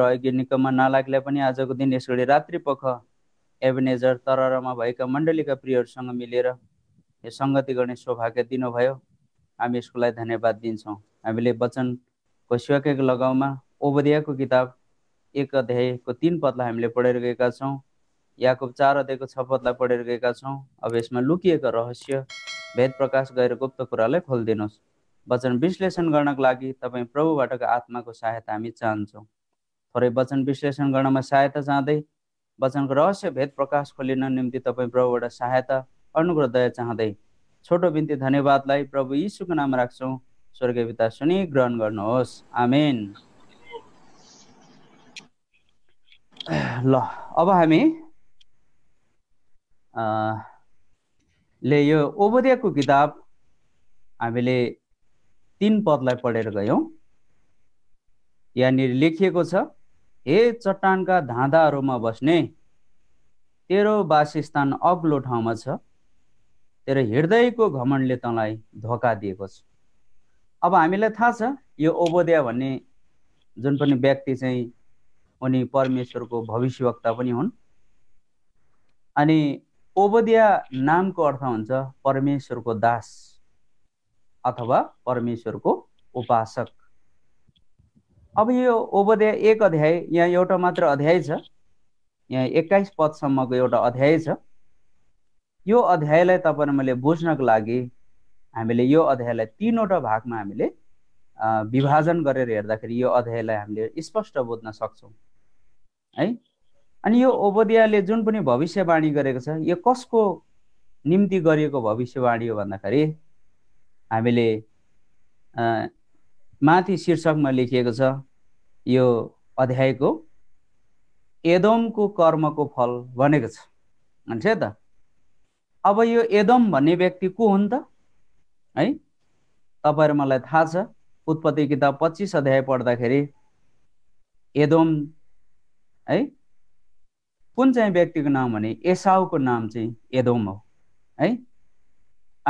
र अघि निकममा नलाग्ला पनि आजको दिन रात्रि रात्रिपख एभनेजर तररमा भएका मण्डलीका प्रियहरूसँग मिलेर यो सङ्गति गर्ने सौभाग्य दिनुभयो हामी यसको लागि धन्यवाद दिन्छौँ हामीले वचनको सेवाको लगाउमा ओबदियाको किताब एक अध्यायको तिन पदलाई हामीले पढेर गएका छौँ याको चार अध्यायको छ पदलाई पढेर गएका छौँ अब यसमा लुकिएको रहस्य भेद प्रकाश गएर गुप्त कुरालाई खोलिदिनुहोस् वचन विश्लेषण गर्नको लागि तपाईँ प्रभुबाटको आत्माको सहायता हामी चाहन्छौँ थोरै वचन विश्लेषण गर्नमा सहायता चाहँदै वचनको रहस्य भेद प्रकाश खोलिन निम्ति तपाईँ प्रभुबाट सहायता अनुग्रह दया चाहँदै छोटो बिन्ती धन्यवादलाई प्रभु यीशुको नाम राख्छौँ स्वर्गीय पिता सुनि ग्रहण गर्नुहोस् आमेन ल अब हामी ले यो ओबरियाको किताब हामीले तिन पदलाई पढेर गयौँ यहाँनिर लेखिएको छ हे चट्टानका धाँधाहरूमा बस्ने तेरो वासस्थान अग्लो ठाउँमा छ तेरो हृदयको घमण्डले तँलाई धोका दिएको छ अब हामीलाई थाहा छ यो ओबोदया भन्ने जुन पनि व्यक्ति चाहिँ उनी परमेश्वरको भविष्यवक्ता पनि हुन् अनि ओबोदया नामको अर्थ हुन्छ परमेश्वरको दास अथवा परमेश्वरको उपासक अब यो ओबोदय एक अध्याय यहाँ एउटा मात्र अध्याय छ यहाँ एक्काइस पदसम्मको एउटा अध्याय छ यो अध्यायलाई तपाईँ मैले बुझ्नको लागि हामीले यो अध्यायलाई तिनवटा भागमा हामीले विभाजन गरेर हेर्दाखेरि यो अध्यायलाई हामीले स्पष्ट बुझ्न सक्छौँ है अनि यो ओबोदियाले जुन पनि भविष्यवाणी गरेको छ यो कसको निम्ति गरिएको भविष्यवाणी हो भन्दाखेरि हामीले माथि शीर्षकमा लेखिएको छ यो अध्यायको एदोमको कर्मको फल भनेको छ भन्छ त अब यो एदम भन्ने व्यक्ति को हुन् त है तपाईँहरू मलाई थाहा छ उत्पत्ति किताब पच्चिस अध्याय पढ्दाखेरि एदोम है कुन चाहिँ व्यक्तिको नाम भने एसाउको नाम चाहिँ एदोम हो है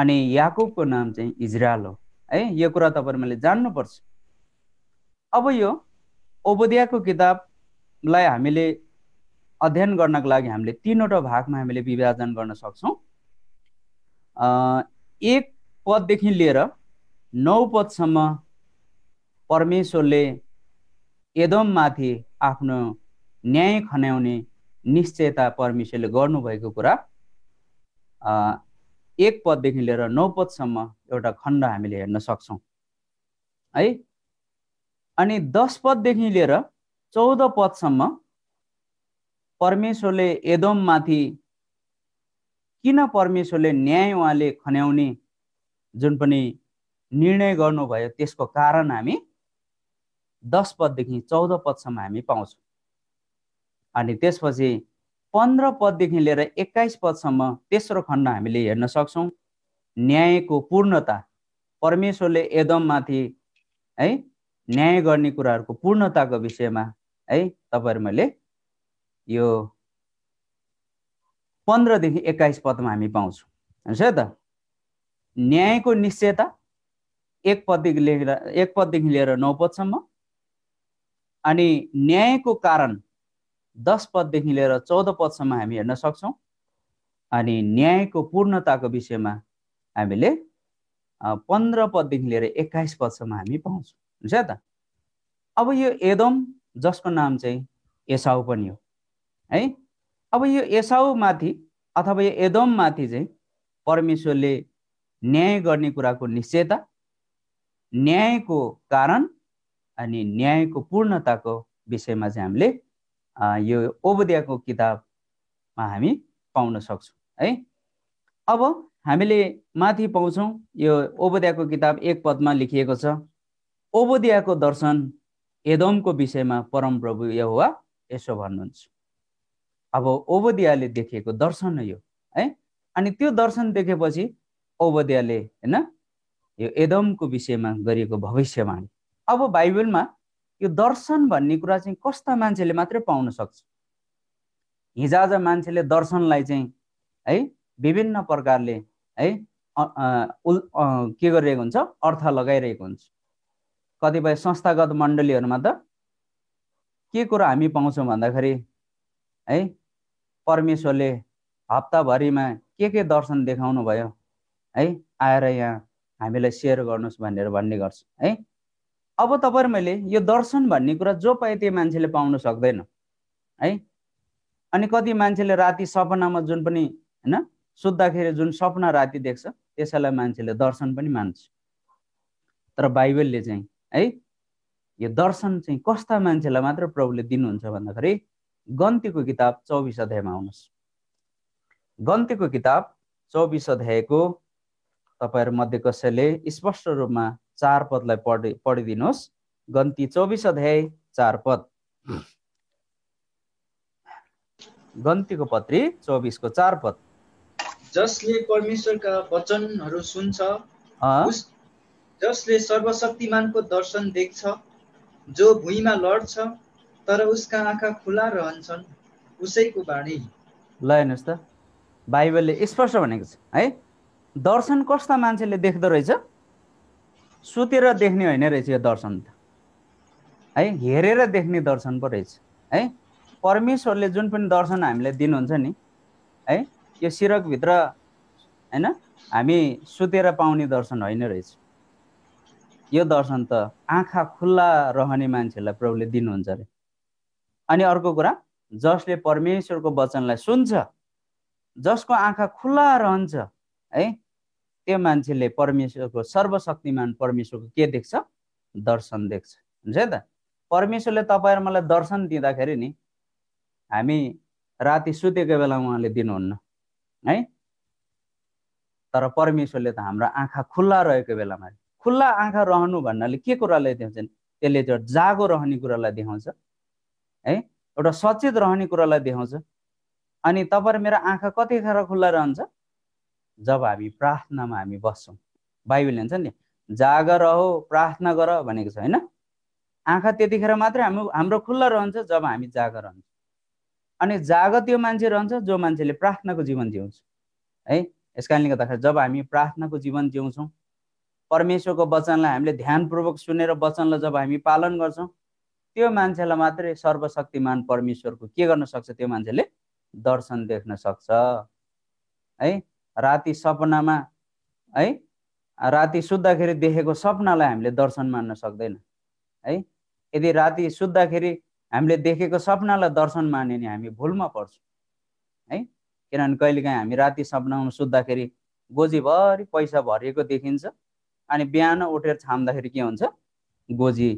अनि याकुबको नाम चाहिँ इजरायल हो है यो कुरा तपाईँ मैले जान्नुपर्छ अब यो ओबोदियाको किताबलाई हामीले अध्ययन गर्नको लागि हामीले तिनवटा भागमा हामीले विभाजन गर्न सक्छौँ एक पददेखि लिएर नौ पदसम्म परमेश्वरले एदममाथि आफ्नो न्याय खन्याउने निश्चयता परमेश्वरले गर्नुभएको कुरा एक पददेखि लिएर नौ पदसम्म एउटा खण्ड हामीले हेर्न सक्छौँ है अनि दस पददेखि लिएर चौध पदसम्म परमेश्वरले एदोममाथि किन परमेश्वरले न्याय उहाँले खन्याउने जुन पनि निर्णय गर्नुभयो त्यसको कारण हामी दस पददेखि चौध पदसम्म हामी पाउँछौँ अनि त्यसपछि पन्ध्र पददेखि लिएर एक्काइस पदसम्म तेस्रो खण्ड हामीले हेर्न सक्छौँ न्यायको पूर्णता परमेश्वरले एदममाथि है न्याय गर्ने कुराहरूको पूर्णताको विषयमा है तपाईँहरू मैले यो पन्ध्रदेखि एक्काइस पदमा हामी पाउँछौँ हुन्छ त न्यायको निश्चयता एक पददेखि लिएर एक पददेखि लिएर नौ पदसम्म अनि न्यायको कारण दस पददेखि लिएर चौध पदसम्म हामी हेर्न सक्छौँ अनि न्यायको पूर्णताको विषयमा हामीले पन्ध्र पददेखि लिएर एक्काइस पदसम्म हामी पाउँछौँ हुन्छ त अब यो एदम जसको नाम चाहिँ एसाउ पनि हो है अब यो एसाउमाथि अथवा यो एदममाथि चाहिँ परमेश्वरले न्याय गर्ने कुराको निश्चयता न्यायको कारण अनि न्यायको पूर्णताको विषयमा चाहिँ हामीले यो ओबदियाको किताबमा हामी पाउन सक्छौँ है अब हामीले माथि पाउँछौँ यो ओबोद्याको किताब एक पदमा लेखिएको छ ओबोद्याको दर्शन एदमको विषयमा परमप्रभु प्रभु वा यसो भन्नुहुन्छ अब ओबोदियाले देखेको दर्शन हो यो है अनि त्यो दर्शन देखेपछि ओबोदियाले होइन यो एदमको विषयमा गरिएको भविष्यवाणी अब बाइबलमा यो दर्शन भन्ने कुरा चाहिँ कस्ता मान्छेले मात्रै पाउन सक्छ हिजोआज मान्छेले दर्शनलाई चाहिँ है विभिन्न प्रकारले है उल के गरिरहेको हुन्छ अर्थ लगाइरहेको हुन्छ कतिपय संस्थागत मण्डलीहरूमा त के कुरो हामी पाउँछौँ भन्दाखेरि है परमेश्वरले हप्ताभरिमा के के दर्शन देखाउनु भयो है आएर यहाँ हामीलाई सेयर गर्नुहोस् भनेर भन्ने गर्छ है अब तपाईँ मैले यो दर्शन भन्ने कुरा जो पाए त्यो मान्छेले पाउन सक्दैन है अनि कति मान्छेले राति सपनामा जुन पनि होइन सुत्दाखेरि जुन सपना राति देख्छ त्यसैलाई मान्छेले दर्शन पनि मान्छ तर बाइबलले चाहिँ है यो दर्शन चाहिँ कस्ता मान्छेलाई मात्र प्रभुले दिनुहुन्छ भन्दाखेरि गन्तीको किताब चौबिस अध्यायमा आउनुहोस् गन्तीको किताब चौबिस अध्यायको तपाईँहरू मध्ये कसैले स्पष्ट रूपमा चार पदलाई पढि पढिदिनुहोस् गन्ती चौबिस अध्याय चार पद गन्तीको पत्री चौबिसको चार पद जसले परमेश्वरका वचनहरू सुन्छ जसले सर्वशक्तिमानको दर्शन देख्छ जो भुइँमा लड्छ तर उसका आँखा खुला रहन्छन् उसैको बाणी ल हेर्नुहोस् त बाइबलले स्पष्ट भनेको छ है दर्शन कस्ता मान्छेले देख्दो रहेछ सुतेर देख्ने होइन रहेछ यो दर्शन त है हेरेर देख्ने दर्शन पो रहेछ है परमेश्वरले जुन पनि दर्शन हामीलाई दिनुहुन्छ नि है यो सिरकभित्र होइन हामी सुतेर पाउने दर्शन होइन रहेछ यो दर्शन त आँखा खुल्ला रहने मान्छेलाई प्रभुले दिनुहुन्छ अरे अनि अर्को कुरा जसले परमेश्वरको वचनलाई सुन्छ जसको आँखा खुल्ला रहन्छ है त्यो मान्छेले परमेश्वरको सर्वशक्तिमान परमेश्वरको के देख्छ दर्शन देख्छ हुन्छ है त परमेश्वरले तपाईँहरू मलाई दर्शन दिँदाखेरि नि हामी राति सुतेको बेला उहाँले दिनुहुन्न है तर परमेश्वरले त हाम्रो आँखा खुल्ला रहेको बेलामा खुल्ला आँखा रहनु भन्नाले के कुरालाई देखाउँछन् त्यसले त्यो जागो रहने कुरालाई देखाउँछ है एउटा सचेत रहने कुरालाई देखाउँछ अनि तपाईँ मेरो आँखा कतिखेर खुल्ला रहन्छ जब हामी प्रार्थनामा हामी बस्छौँ बाइबल हुन्छ नि जाग रह प्रार्थना गर भनेको छ होइन आँखा त्यतिखेर मात्रै हाम्रो हाम्रो खुल्ला रहन्छ जब हामी जाग रहन्छ अनि जाग त्यो मान्छे रहन्छ जो मान्छेले प्रार्थनाको जीवन जिउँछ है यस कारणले गर्दाखेरि जब हामी प्रार्थनाको जीवन जिउँछौँ परमेश्वरको वचनलाई हामीले ध्यानपूर्वक सुनेर वचनलाई जब हामी पालन गर्छौँ त्यो मान्छेलाई मात्रै सर्वशक्तिमान परमेश्वरको के गर्न सक्छ त्यो मान्छेले दर्शन देख्न सक्छ है राति सपनामा है राति सुत्दाखेरि देखेको सपनालाई हामीले दर्शन मान्न सक्दैन है यदि राति सुत्दाखेरि हामीले देखेको सपनालाई दर्शन मान्यो नि हामी भुलमा पर्छौँ है किनभने कहिलेकाहीँ हामी राति सपनामा सुत्दाखेरि गोजीभरि पैसा भरिएको देखिन्छ अनि बिहान उठेर छाम्दाखेरि के हुन्छ गोजी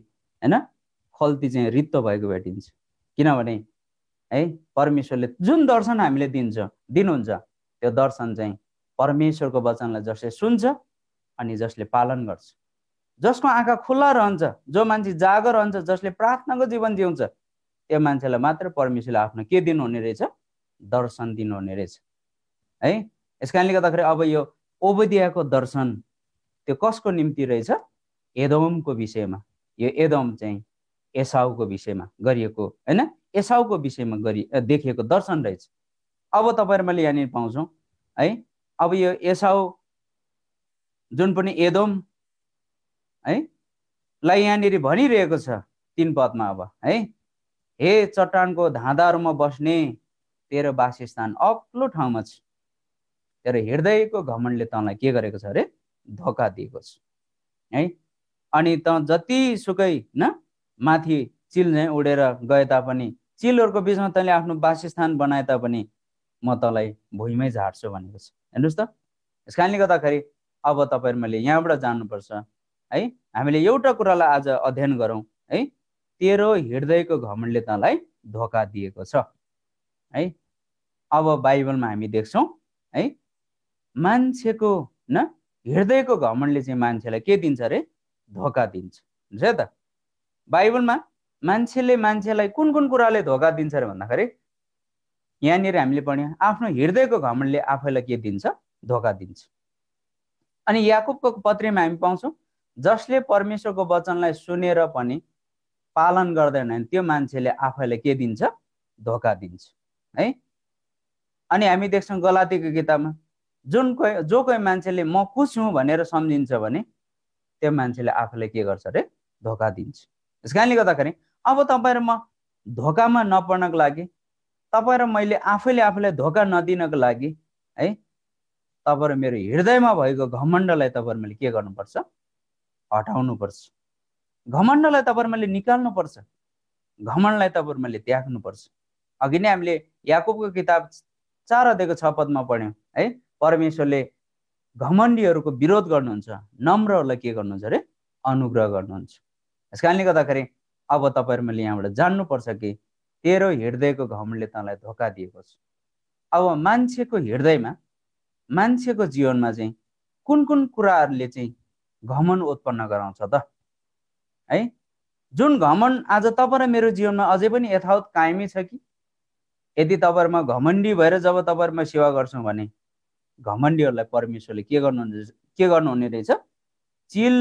होइन खल्ती चाहिँ रित्तो भएको भेटिन्छ किनभने है परमेश्वरले जुन दर्शन हामीले दिन्छ दिनुहुन्छ त्यो दर्शन चाहिँ परमेश्वरको वचनलाई जसले सुन्छ अनि जसले पालन गर्छ जसको आँखा खुल्ला रहन्छ जो मान्छे जागो रहन्छ जसले प्रार्थनाको जीवन जिउँछ त्यो मान्छेलाई मात्र परमेश्वरले आफ्नो के दिनुहुने रहेछ दर्शन दिनुहुने रहेछ है यस कारणले गर्दाखेरि अब यो ओबदियाको दर्शन त्यो कसको निम्ति रहेछ एदोमको विषयमा यो एदोम चाहिँ एसाउको विषयमा गरिएको होइन एसाउको विषयमा गरि देखिएको दर्शन रहेछ अब तपाईँहरू मैले यहाँनिर पाउँछु है अब यो एसाउ जुन पनि एदोम है लाई यहाँनिर भनिरहेको छ तिन पदमा अब है हे चट्टानको धाँधाहरूमा बस्ने तेरो वासस्थान अग्लो ठाउँमा छ तेरो हृदयको घमण्डले तँलाई के गरेको छ अरे धोका दिएको छ है अनि त जतिसुकै न माथि चिल झैँ उडेर गए तापनि चिलहरूको बिचमा तैँले आफ्नो वासस्थान बनाए तापनि म तँलाई भुइँमै झाड्छु भनेको छ हेर्नुहोस् त यस कारणले गर्दाखेरि अब तपाईँहरू मैले यहाँबाट जान्नुपर्छ है हामीले एउटा कुरालाई आज अध्ययन गरौँ है तेरो हृदयको घमण्डले तँलाई धोका दिएको छ है अब बाइबलमा हामी देख्छौँ है मान्छेको न हृदयको घमण्डले चाहिँ मान्छेलाई के दिन्छ अरे धोका दिन्छ हुन्छ त बाइबलमा मान्छेले मान्छेलाई कुन कुन कुराले धोका दिन्छ अरे भन्दाखेरि यहाँनिर हामीले पढ्यौँ आफ्नो हृदयको घमण्डले आफैलाई के दिन्छ धोका दिन्छ अनि याकुबको पत्रीमा हामी पाउँछौँ जसले परमेश्वरको वचनलाई सुनेर पनि पालन गर्दैन भने त्यो मान्छेले आफैलाई के दिन्छ धोका दिन्छ है अनि हामी देख्छौँ गलातीको किताबमा जुन कोही जो कोही मान्छेले म कुछ हुँ भनेर सम्झिन्छ भने त्यो मान्छेले आफूलाई के गर्छ अरे धोका दिन्छ त्यस कारणले गर्दाखेरि अब तपाईँ र म धोकामा नपर्नको लागि तपाईँ र मैले आफैले आफूलाई धोका नदिनको लागि है तपाईँ मेरो हृदयमा भएको घमण्डलाई तपाईँहरू मैले के गर्नुपर्छ हटाउनुपर्छ घमण्डलाई तपाईँहरू मैले निकाल्नुपर्छ घमण्डलाई तपाईँहरू मैले त्याग्नुपर्छ अघि नै हामीले याकुबको किताब चार अध्ययको छ पदमा पढ्यौँ है परमेश्वरले घमण्डीहरूको विरोध गर्नुहुन्छ नम्रहरूलाई के गर्नुहुन्छ अरे अनुग्रह गर्नुहुन्छ यस कारणले गर्दाखेरि अब तपाईँहरू मैले यहाँबाट जान्नुपर्छ कि तेरो हृदयको घमण्डले तँलाई धोका दिएको छ अब मान्छेको हृदयमा मान्छेको जीवनमा चाहिँ कुन कुन कुराहरूले चाहिँ घमन उत्पन्न गराउँछ त है जुन घमण्ड आज तपाईँ र मेरो जीवनमा अझै पनि यथावत कायमै छ कि यदि तपाईँहरूमा घमण्डी भएर जब तपाईँहरूमा सेवा गर्छौँ भने घमण्डीहरूलाई परमेश्वरले के गर्नुहुने के गर्नुहुने रहेछ चिल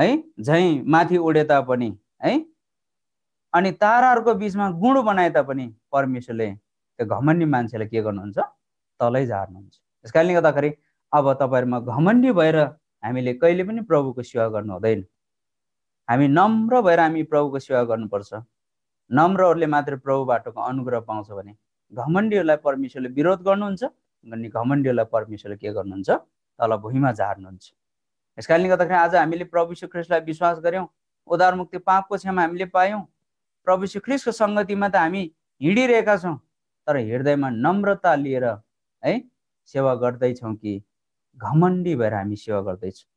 है झैँ माथि उडे तापनि है अनि ताराहरूको बिचमा गुण बनाए तापनि परमेश्वरले त्यो घमण्डी मान्छेलाई के गर्नुहुन्छ तलै झार्नुहुन्छ त्यस कारणले गर्दाखेरि अब तपाईँहरूमा घमण्डी भएर हामीले कहिले पनि प्रभुको सेवा गर्नु हुँदैन हामी नम्र भएर हामी प्रभुको सेवा गर्नुपर्छ नम्रहरूले मात्र प्रभु बाटोको अनुग्रह पाउँछ भने घमण्डीहरूलाई परमेश्वरले विरोध गर्नुहुन्छ अनि घमण्डीहरूलाई परमेश्वरले के गर्नुहुन्छ तल भुइँमा झार्नुहुन्छ यस कारणले गर्दाखेरि आज हामीले प्रभु श्री ख्रिस्टलाई विश्वास गऱ्यौँ उदार मुक्ति पापको क्षमा हामीले पायौँ प्रभु श्री ख्रिस्टको सङ्गतिमा त हामी हिँडिरहेका छौँ तर हृदयमा नम्रता लिएर है सेवा गर्दैछौँ कि घमण्डी भएर हामी सेवा गर्दैछौँ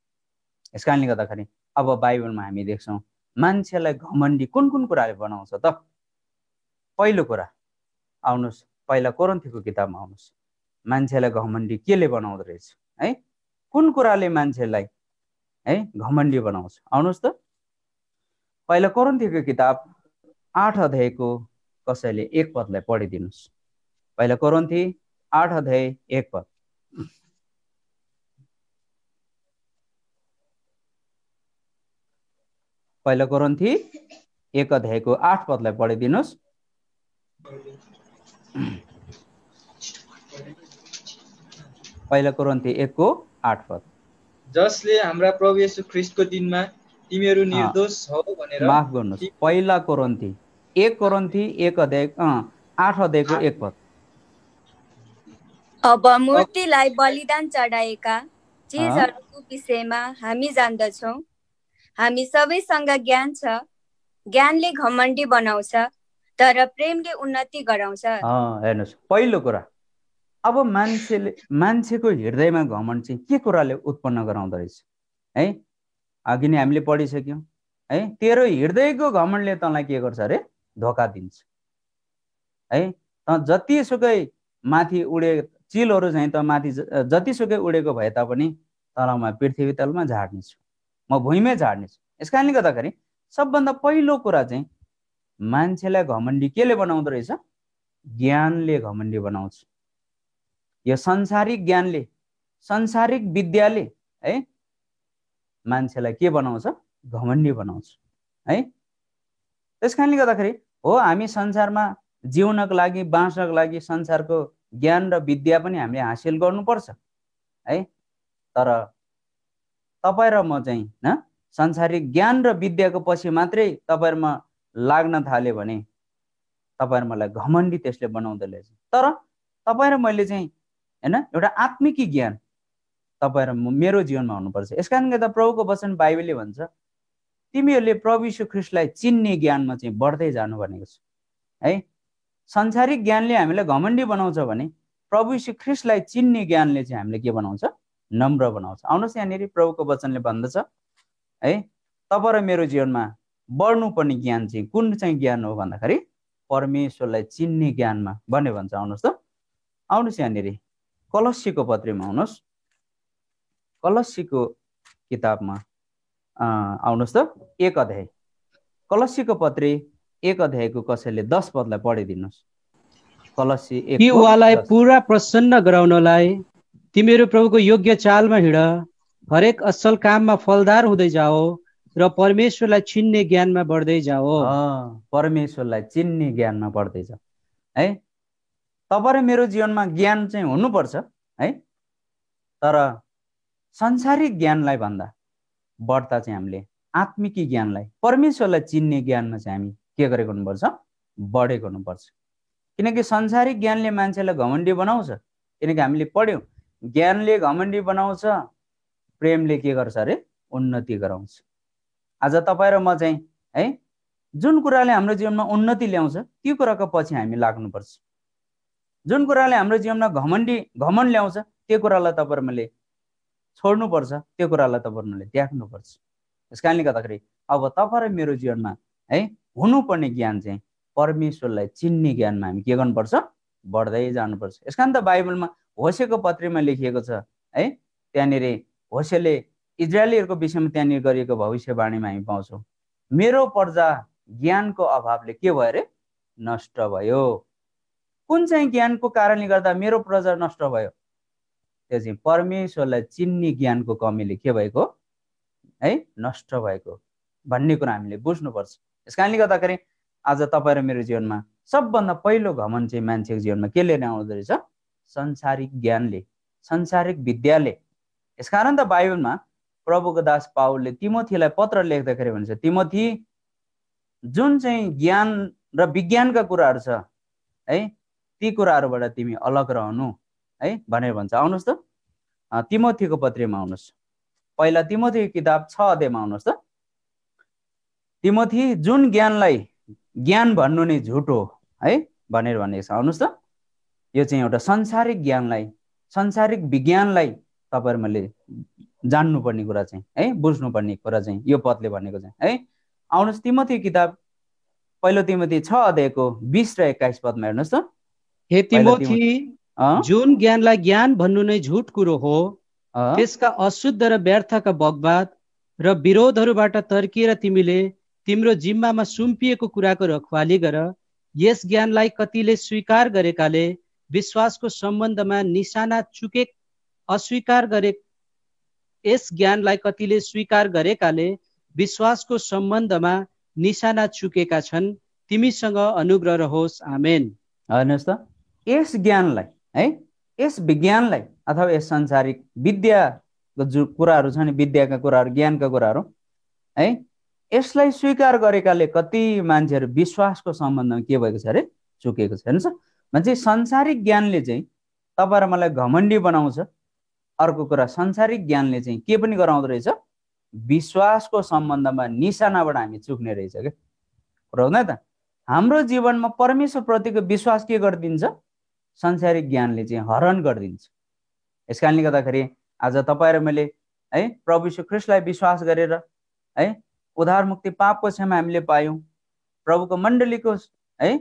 यस कारणले गर्दाखेरि अब बाइबलमा हामी देख्छौँ मान्छेलाई घमण्डी कुन कुन कुराले बनाउँछ त पहिलो कुरा आउनुहोस् पहिला कोरन्थीको किताबमा आउनुहोस् मान्छेलाई घमण्डी केले बनाउँदो रहेछ है कुन कुराले मान्छेलाई है घमण्डी बनाउँछ आउनुहोस् त पहिला कोरन्थीको किताब आठ अध्यायको कसैले एक पदलाई पढिदिनुहोस् पहिला कोरन्थी आठ अध्याय एक पद पहिलो कोरन्थी एक अध्यायको आठ पदलाई पढिदिनुहोस् पहिलो कोरन्थी एकको आठ पद जसले हाम्रा प्रभु येशू ख्रिस्टको दिनमा तिमीहरू निर्दोष हौ भनेर माफ गर्नुहोस् पहिला कोरन्थी एक कोरन्थी एक अध्याय आठ अध्यायको एक पद अब मूर्तिलाई बलिदान चढाएका चिजहरूको विषयमा हामी जान्दछौँ हामी सबैसँग ज्ञान छ ज्ञानले घमण्डी बनाउँछ तर प्रेमले उन्नति गराउँछ हेर्नुहोस् पहिलो कुरा अब मान्छेले मान्छेको हृदयमा घमण्ड चाहिँ के कुराले उत्पन्न गराउँदो रहेछ है अघि नै हामीले पढिसक्यौँ है तेरो हृदयको घमण्डले तँलाई के गर्छ अरे धोका दिन्छ है त जतिसुकै माथि उडे चिलहरू चाहिँ त माथि जतिसुकै उडेको भए तापनि तलमा पृथ्वी तलमा झार्नेछु म भुइँमै झाड्नेछु यस कारणले गर्दाखेरि सबभन्दा पहिलो कुरा चाहिँ मान्छेलाई घमण्डी केले बनाउँदो रहेछ ज्ञानले घमण्डी बनाउँछ यो संसारिक ज्ञानले संसारिक विद्याले है मान्छेलाई के बनाउँछ घमण्डी बनाउँछ है त्यस कारणले गर्दाखेरि हो हामी संसारमा जिउनको लागि बाँच्नको लागि संसारको ज्ञान र विद्या पनि हामीले हासिल गर्नुपर्छ है तर तपाईँ र म चाहिँ होइन संसारिक ज्ञान र विद्याको पछि मात्रै तपाईँहरूमा लाग्न थाल्यो भने तपाईँहरू मलाई घमण्डी त्यसले बनाउँदो रहेछ तर तपाईँ र मैले चाहिँ होइन एउटा आत्मिकी ज्ञान तपाईँ र मेरो जीवनमा हुनुपर्छ यस कारण गर्दा प्रभुको वचन बाइबलले भन्छ तिमीहरूले प्रभु यीशु ख्रिस्टलाई चिन्ने ज्ञानमा चाहिँ बढ्दै जानु भनेको छ है संसारिक ज्ञानले हामीलाई घमण्डी बनाउँछ भने प्रभु यीशु ख्रिस्टलाई चिन्ने ज्ञानले चाहिँ हामीले के बनाउँछ नम्र बनाउँछ आउनुहोस् यहाँनिर प्रभुको वचनले भन्दछ है तब र मेरो जीवनमा बढ्नुपर्ने ज्ञान चाहिँ कुन चाहिँ ज्ञान हो भन्दाखेरि परमेश्वरलाई चिन्ने ज्ञानमा भन्यो भन्छ आउनुहोस् त आउनुहोस् यहाँनिर कलस्यको पत्रीमा आउनुहोस् कलसीको किताबमा आउनुहोस् त एक अध्याय कलस्यको पत्री एक अध्यायको कसैले दस पदलाई पढिदिनुहोस् कलसी पुरा प्रसन्न गराउनलाई तिमीहरू प्रभुको योग्य चालमा हिँड हरेक असल काममा फलदार हुँदै जाओ र परमेश्वरलाई चिन्ने ज्ञानमा बढ्दै जाओ परमेश्वरलाई चिन्ने ज्ञानमा बढ्दै जाओ है तपाईँ मेरो जीवनमा ज्ञान चाहिँ हुनुपर्छ है तर संसारिक ज्ञानलाई भन्दा बढ्दा चाहिँ हामीले आत्मिकी ज्ञानलाई परमेश्वरलाई चिन्ने ज्ञानमा चाहिँ हामी के गरेको हुनुपर्छ बढेको हुनुपर्छ किनकि संसारिक ज्ञानले मान्छेलाई घमण्डी बनाउँछ किनकि हामीले पढ्यौँ ज्ञानले घमण्डी बनाउँछ प्रेमले के गर्छ अरे उन्नति गराउँछ आज तपाईँ र म चाहिँ है जुन कुराले हाम्रो जीवनमा उन्नति ल्याउँछ त्यो कुराको पछि हामी लाग्नुपर्छ जुन कुराले हाम्रो जीवनमा घमण्डी घमण्ड ल्याउँछ त्यो कुरालाई तपाईँहरूले छोड्नुपर्छ त्यो कुरालाई तपाईँहरूले त्याग्नुपर्छ त्यस कारणले गर्दाखेरि अब तपाईँ र मेरो जीवनमा है हुनुपर्ने ज्ञान चाहिँ परमेश्वरलाई चिन्ने ज्ञानमा हामी के गर्नुपर्छ बढ्दै जानुपर्छ यस कारण त बाइबलमा होसेको पत्रीमा लेखिएको छ है त्यहाँनिर होसेले इजरायलीहरूको विषयमा त्यहाँनिर गरिएको भविष्यवाणीमा हामी पाउँछौँ मेरो पर्जा ज्ञानको अभावले के भयो अरे नष्ट भयो कुन चाहिँ ज्ञानको कारणले गर्दा मेरो प्रजा नष्ट भयो त्यो चाहिँ परमेश्वरलाई चिन्ने ज्ञानको कमीले के भएको है नष्ट भएको भन्ने कुरा हामीले बुझ्नुपर्छ यस कारणले गर्दाखेरि आज तपाईँ र मेरो जीवनमा सबभन्दा पहिलो घमन चाहिँ मान्छेको जीवनमा के लिएर आउँदो रहेछ संसारिक ज्ञानले संसारिक विद्याले यसकारण त बाइबलमा प्रभुको दास पावलले तिमोथीलाई पत्र लेख्दाखेरि भन्छ तिमोथी जुन चाहिँ ज्ञान र विज्ञानका कुराहरू छ है ती कुराहरूबाट तिमी अलग रहनु है भनेर भन्छ आउनुहोस् त तिमोथीको पत्रीमा आउनुहोस् पहिला तिमोथीको किताब छ अध्यायमा आउनुहोस् त तिमोथी जुन ज्ञानलाई ज्ञान भन्नु नै झुट हो है भनेर भनेको छ आउनुहोस् त यो चाहिँ एउटा संसारिक ज्ञानलाई संसारिक विज्ञानलाई मैले जान्नुपर्ने कुरा चाहिँ है बुझ्नुपर्ने कुरा चाहिँ यो पदले भनेको चाहिँ है आउनुहोस् तिमती किताब पहिलो तिमती छ अध्यायको बिस र एक्काइस पदमा हेर्नुहोस् त हे तिमोथी जुन ज्ञानलाई ज्ञान भन्नु नै झुट कुरो हो त्यसका अशुद्ध र व्यर्थका बगवाद र विरोधहरूबाट तर्किएर तिमीले तिम्रो जिम्मामा सुम्पिएको कुराको रखवाली गर यस ज्ञानलाई कतिले स्वीकार गरेकाले विश्वासको सम्बन्धमा निशाना चुके अस्वीकार गरे यस ज्ञानलाई कतिले स्वीकार गरेकाले विश्वासको सम्बन्धमा निशाना चुकेका छन् तिमीसँग अनुग्रह रहोस् आमेन हेर्नुहोस् त यस ज्ञानलाई है यस विज्ञानलाई अथवा यस संसारिक विद्याको जो कुराहरू नि विद्याका कुराहरू ज्ञानका कुराहरू है यसलाई स्वीकार गरेकाले कति मान्छेहरू विश्वासको सम्बन्धमा के भएको छ अरे चुकेको छ हेर्नुहोस् भने संसारिक ज्ञानले चाहिँ तपाईँ र मलाई घमण्डी बनाउँछ अर्को कुरा संसारिक ज्ञानले चाहिँ के पनि गराउँदो रहेछ विश्वासको सम्बन्धमा निशानाबाट हामी चुक्ने रहेछ क्या कुरा हुँदैन त हाम्रो जीवनमा परमेश्वरप्रतिको विश्वास के गरिदिन्छ संसारिक ज्ञानले चाहिँ हरण गरिदिन्छ यस कारणले गर्दाखेरि आज तपाईँ र मैले है प्रभु ख्रिस्टलाई विश्वास गरेर है उद्धार मुक्ति पापको क्षमा हामीले पायौँ प्रभुको मण्डलीको है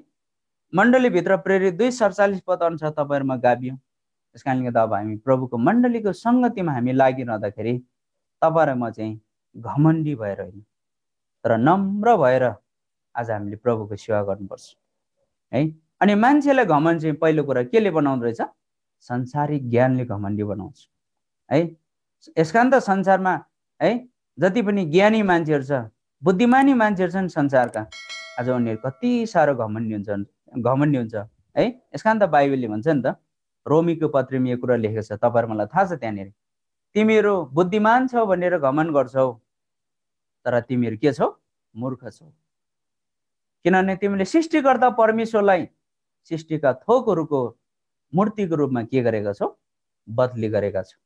मण्डलीभित्र प्रेरित दुई सडचालिस पद अनुसार तपाईँहरूमा गाभियौँ त्यस कारणले गर्दा अब हामी प्रभुको मण्डलीको सङ्गतिमा हामी लागिरहँदाखेरि तपाईँहरूमा चाहिँ घमण्डी भएर होइन तर नम्र भएर आज हामीले प्रभुको सेवा गर्नुपर्छ है अनि मान्छेलाई घमण्ड चाहिँ पहिलो कुरा केले बनाउँदो रहेछ संसारिक ज्ञानले घमण्डी बनाउँछ है यस कारण त संसारमा है जति पनि ज्ञानी मान्छेहरू छ बुद्धिमानी मान्छेहरू छन् संसारका आज उनीहरू कति साह्रो घमण्डी हुन्छन् घमण्डी हुन्छ है यस कारण त बाइबलले भन्छ नि त रोमीको पत्रमा यो कुरा लेखेको छ तपाईँहरू मलाई थाहा छ त्यहाँनिर तिमीहरू बुद्धिमान छौ भनेर घमन गर्छौ तर तिमीहरू के छौ मूर्ख छौ किनभने तिमीले सृष्टिकर्ता परमेश्वरलाई सृष्टिका थोकहरूको मूर्तिको रूपमा के गरेका छौ बदली गरेका छौ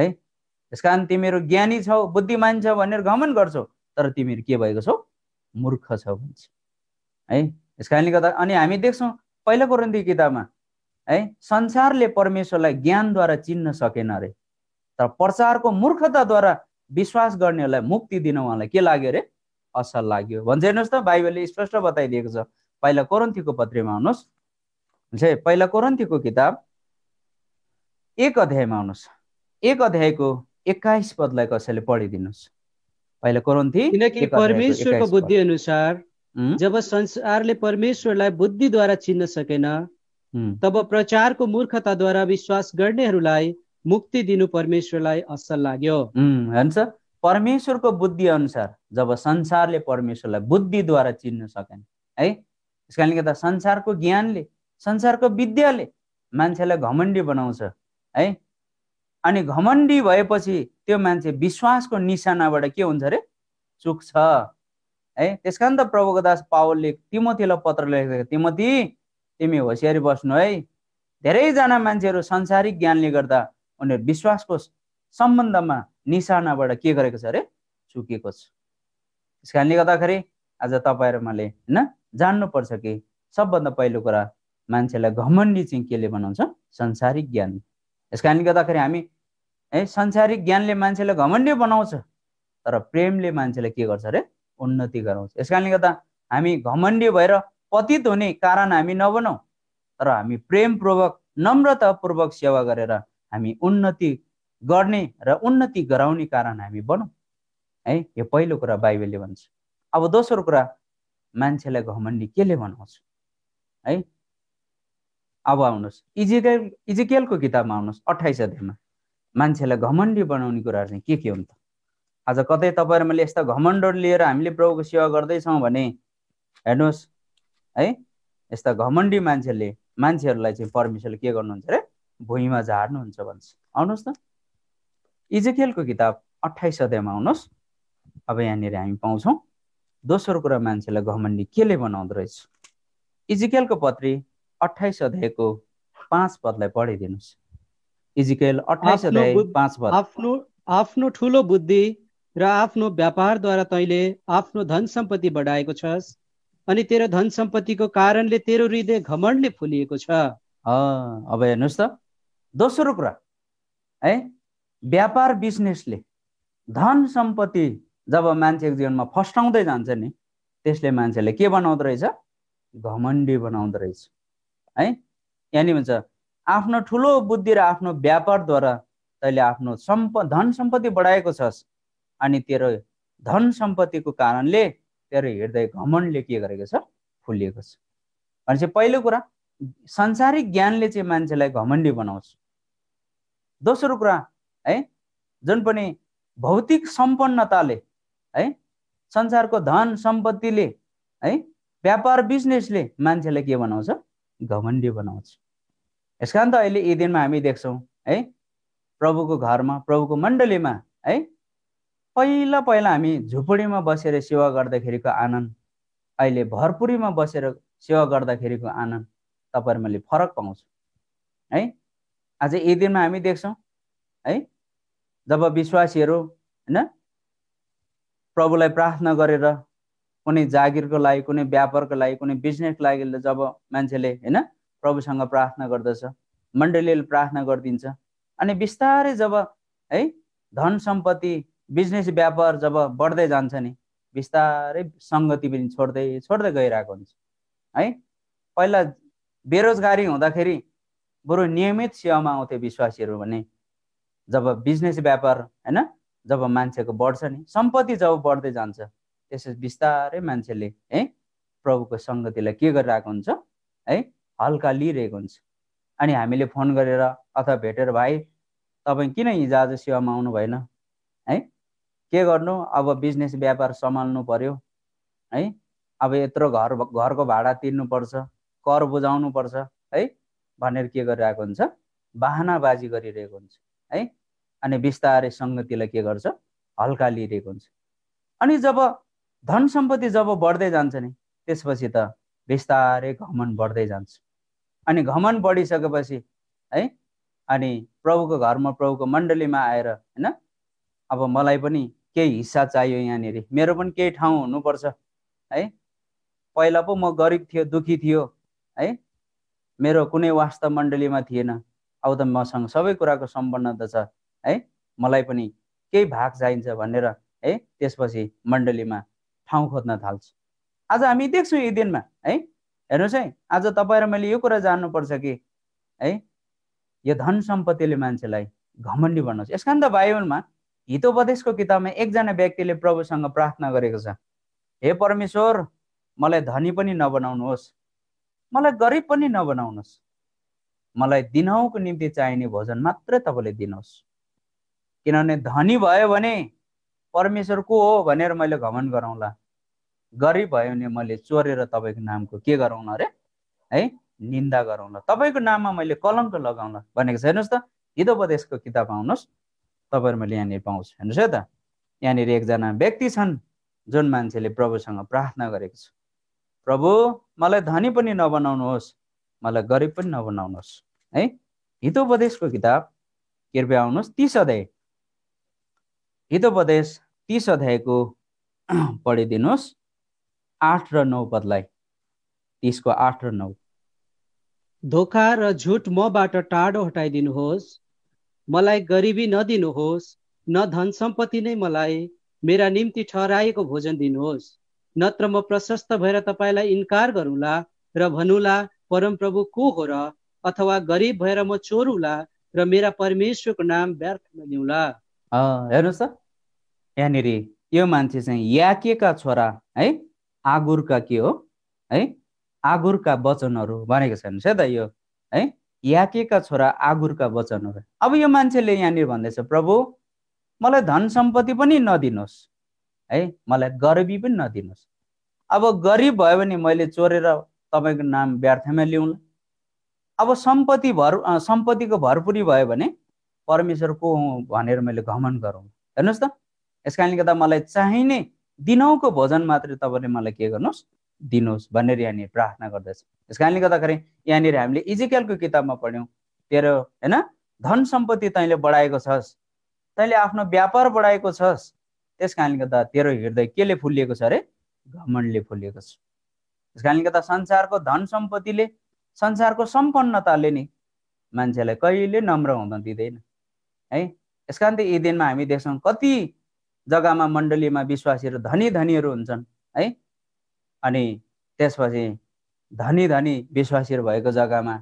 है त्यस कारण तिमीहरू ज्ञानी छौ बुद्धिमान छौ भनेर घमन गर्छौ तर तिमीहरू के भएको छौ मूर्ख छौ भन्छ है त्यस कारणले गर्दा अनि हामी देख्छौँ पहिला कोरन्ती किताबमा है संसारले परमेश्वरलाई ज्ञानद्वारा चिन्न सकेन अरे तर प्रचारको मूर्खताद्वारा विश्वास गर्नेहरूलाई मुक्ति दिन उहाँलाई के लाग्यो अरे असल लाग्यो भन्छ हेर्नुहोस् त बाइबलले स्पष्ट बताइदिएको छ पहिला कोरन्थीको पत्रीमा आउनुहोस् हुन्छ पहिला कोरन्थीको किताब एक अध्यायमा आउनुहोस् एक अध्यायको एक्काइस पदलाई कसैले पढिदिनुहोस् पहिला कोरन्थी किनकि परमेश्वरको बुद्धि अनुसार जब संसारले परमेश्वरलाई बुद्धिद्वारा चिन्न सकेन तब प्रचारको मूर्खताद्वारा विश्वास गर्नेहरूलाई मुक्ति दिनु परमेश्वरलाई असल लाग्यो हेर्नुहोस् परमेश्वरको बुद्धि अनुसार जब संसारले परमेश्वरलाई बुद्धिद्वारा चिन्न सकेन है त्यस कारणले गर्दा संसारको ज्ञानले संसारको विद्याले मान्छेलाई घमण्डी बनाउँछ है अनि घमण्डी भएपछि त्यो मान्छे विश्वासको निशानाबाट के हुन्छ अरे चुक्छ है त्यस कारण त प्रभुको दास पावलले तिमोतीलाई पत्र लेखेको तिमोती तिमी होसियारी बस्नु है धेरैजना मान्छेहरू संसारिक ज्ञानले गर्दा उनीहरू विश्वासको सम्बन्धमा निशानाबाट के गरेको छ अरे चुकेको छ त्यस कारणले गर्दाखेरि आज तपाईँहरू मैले होइन जान्नुपर्छ कि सबभन्दा पहिलो कुरा मान्छेलाई घमण्डी चाहिँ केले बनाउँछ संसारिक ज्ञान यस कारणले गर्दाखेरि हामी है संसारिक ज्ञानले मान्छेलाई घमण्डी बनाउँछ तर प्रेमले मान्छेलाई के गर्छ अरे उन्नति गराउँछ यस कारणले गर्दा हामी घमण्डी भएर पतित हुने कारण हामी नबनाऊ र हामी प्रेमपूर्वक नम्रतापूर्वक सेवा गरेर हामी उन्नति गर्ने र उन्नति गराउने कारण हामी बनौँ है यो पहिलो कुरा बाइबलले भन्छ अब दोस्रो कुरा मान्छेलाई घमण्डी केले बनाउँछ है अब आउनुहोस् इजिकेल इजिकेलको किताबमा आउनुहोस् अठाइस अध्यायमा मान्छेलाई घमण्डी बनाउने कुराहरू चाहिँ के के हुन् त आज कतै तपाईँ मैले यस्ता घमण्डहरू लिएर हामीले प्रभुको सेवा गर्दैछौँ भने हेर्नुहोस् है यस्ता घमण्डी मान्छेले मान्छेहरूलाई चाहिँ परमेश्वरले के गर्नुहुन्छ अरे भुइँमा झार्नुहुन्छ भन्छ आउनुहोस् न इजखेलको किताब अठाइस अध्यायमा आउनुहोस् अब यहाँनिर हामी पाउँछौँ दोस्रो कुरा मान्छेलाई घमण्डी केले बनाउँदो रहेछ इजिकेलको पत्री अठाइस अध्यायको पाँच पदलाई पढिदिनुहोस् इजिकेल अठाइस अध्याय पाँच पद आफ्नो आफ्नो ठुलो बुद्धि र आफ्नो व्यापारद्वारा तैँले आफ्नो धन सम्पत्ति बढाएको छस् अनि तेरो धन सम्पत्तिको कारणले तेरो हृदय घमण्डले फुलिएको छ अब हेर्नुहोस् त दोस्रो कुरा है व्यापार बिजनेसले धन सम्पत्ति जब मान्छेको जीवनमा फस्टाउँदै जान्छ नि त्यसले मान्छेले के बनाउँदो रहेछ घमण्डी बनाउँदो रहेछ है यहाँनिर भन्छ आफ्नो ठुलो बुद्धि र आफ्नो व्यापारद्वारा तैँले आफ्नो सम्प धन सम्पत्ति बढाएको छस् अनि तेरो धन सम्पत्तिको कारणले तेरो हृदय घमण्डले के गरेको छ फुलिएको छ भनेपछि पहिलो कुरा संसारिक ज्ञानले चाहिँ मान्छेलाई घमण्डी बनाउँछ दोस्रो कुरा है जुन पनि भौतिक सम्पन्नताले है संसारको धन सम्पत्तिले है व्यापार बिजनेसले मान्छेलाई के बनाउँछ घमण्डी बनाउँछ यस कारण त अहिले यी दिनमा हामी देख्छौँ है प्रभुको घरमा प्रभुको मण्डलीमा है पहिला पहिला हामी झुपडीमा बसेर सेवा गर्दाखेरिको आनन्द अहिले भरपुरीमा बसेर सेवा गर्दाखेरिको आनन्द तपाईँहरू मैले फरक पाउँछु है आज यी दिनमा हामी देख्छौँ है जब विश्वासीहरू होइन प्रभुलाई प्रार्थना गरेर कुनै जागिरको लागि कुनै व्यापारको लागि कुनै बिजनेसको लागि जब मान्छेले होइन प्रभुसँग प्रार्थना गर्दछ मण्डलीले प्रार्थना गरिदिन्छ अनि बिस्तारै जब है धन सम्पत्ति बिजनेस व्यापार जब बढ्दै जान्छ नि बिस्तारै सङ्गति पनि छोड्दै छोड्दै गइरहेको हुन्छ है पहिला बेरोजगारी हुँदाखेरि बरु नियमित सेवामा आउँथ्यो विश्वासीहरू भने जब बिजनेस व्यापार होइन जब मान्छेको बढ्छ नि सम्पत्ति जब बढ्दै जान्छ त्यसपछि बिस्तारै मान्छेले है प्रभुको सङ्गतिलाई के गरिरहेको हुन्छ है हल्का लिइरहेको हुन्छ अनि हामीले फोन गरेर अथवा भेटेर भाइ तपाईँ किन हिजो आज सेवामा आउनु भएन के गर्नु अब बिजनेस व्यापार सम्हाल्नु पर्यो है अब यत्रो घर घरको भाडा तिर्नुपर्छ कर बुझाउनु पर्छ है भनेर के गरिरहेको हुन्छ बाहनाबाजी गरिरहेको हुन्छ है अनि बिस्तारै सङ्गतिलाई के गर्छ हल्का लिइरहेको हुन्छ अनि जब धन सम्पत्ति जब बढ्दै जान्छ नि त्यसपछि त बिस्तारै घमन बढ्दै जान्छ अनि घमन बढिसकेपछि है अनि प्रभुको घरमा प्रभुको मण्डलीमा आएर होइन अब मलाई पनि केही हिस्सा चाहियो यहाँनिर मेरो पनि केही ठाउँ हुनुपर्छ है पहिला पो म गरिब थियो दुखी थियो है मेरो कुनै वास्तव मण्डलीमा थिएन अब त मसँग सबै कुराको सम्पन्नता छ है मलाई पनि केही भाग चाहिन्छ भनेर है त्यसपछि मण्डलीमा ठाउँ खोज्न थाल्छ आज हामी देख्छौँ यी दिनमा है हेर्नुहोस् है आज तपाईँ र मैले यो कुरा जान्नुपर्छ कि है यो धन सम्पत्तिले मान्छेलाई घमण्डी बनाउँछ यस कारण त बाइबलमा हितोपदेशको किताबमा एकजना व्यक्तिले प्रभुसँग प्रार्थना गरेको छ हे परमेश्वर मलाई धनी पनि नबनाउनुहोस् मलाई गरिब पनि नबनाउनुहोस् मलाई दिनहुँको निम्ति चाहिने भोजन मात्रै तपाईँले दिनुहोस् किनभने धनी भयो भने परमेश्वर को हो भनेर मैले घमन गराउँला गरिब भयो भने मैले चोरेर तपाईँको नामको के गराउन अरे है निन्दा गराउँला तपाईँको नाममा मैले कलङ्क लगाउँला भनेको छ हेर्नुहोस् त हितोपदेशको किताब आउनुहोस् तपाईँहरू मैले यहाँनिर पाउँछु हेर्नुहोस् है त यहाँनिर एकजना व्यक्ति छन् जुन मान्छेले प्रभुसँग प्रार्थना गरेको छ प्रभु मलाई धनी पनि नबनाउनुहोस् मलाई गरिब पनि नबनाउनुहोस् है हितोपदेशको किताब कृपया आउनुहोस् तिस अध्याय हितोपदेश तिस अध्यायको पढिदिनुहोस् आठ र नौ पदलाई तिसको आठ र नौ धोका र झुट मबाट टाढो हटाइदिनुहोस् मलाई गरिबी नदिनुहोस् न धन सम्पत्ति नै मलाई मेरा निम्ति ठहराएको भोजन दिनुहोस् नत्र म प्रशस्त भएर तपाईँलाई इन्कार गरौँला र भनुला परमप्रभु को हो र अथवा गरिब भएर म चोरुला र मेरा परमेश्वरको नाम व्यर्थमा नदिउँला हेर्नुहोस् त यहाँनिर यो मान्छे चाहिँ याकेका छोरा है आगुरका के हो है आगुरका वचनहरू भनेको छ हेर्नुहोस् है त यो है याकेका छोरा आगुरका वचनहरू अब यो मान्छेले यहाँनिर भन्दैछ प्रभु मलाई धन सम्पत्ति पनि नदिनुहोस् है मलाई गरिबी पनि नदिनुहोस् अब गरिब भयो भने मैले चोरेर तपाईँको नाम व्यर्थमा ल्याउँला अब सम्पत्ति भर सम्पत्तिको भरपुरी भयो भने परमेश्वर को हुँ भनेर मैले घमन गरौँ हेर्नुहोस् त यस कारणले गर्दा मलाई चाहिने दिनौको भोजन मात्रै तपाईँले मलाई के गर्नुहोस् दिनुहोस् भनेर यहाँनिर प्रार्थना गर्दछ त्यस कारणले गर्दाखेरि यहाँनिर हामीले इजिकलको किताबमा पढ्यौँ तेरो होइन धन सम्पत्ति तैँले बढाएको छस् तैँले आफ्नो व्यापार बढाएको छस् त्यस कारणले गर्दा तेरो हृदय केले फुलिएको छ अरे घमण्डले फुलिएको छ त्यस कारणले गर्दा संसारको धन सम्पत्तिले संसारको सम्पन्नताले नि मान्छेलाई कहिले नम्र हुन दिँदैन है यस कारण यी दिनमा हामी देख्छौँ कति जग्गामा मण्डलीमा विश्वासीहरू धनी धनीहरू हुन्छन् है अनि त्यसपछि धनी धनी विश्वासीहरू भएको जग्गामा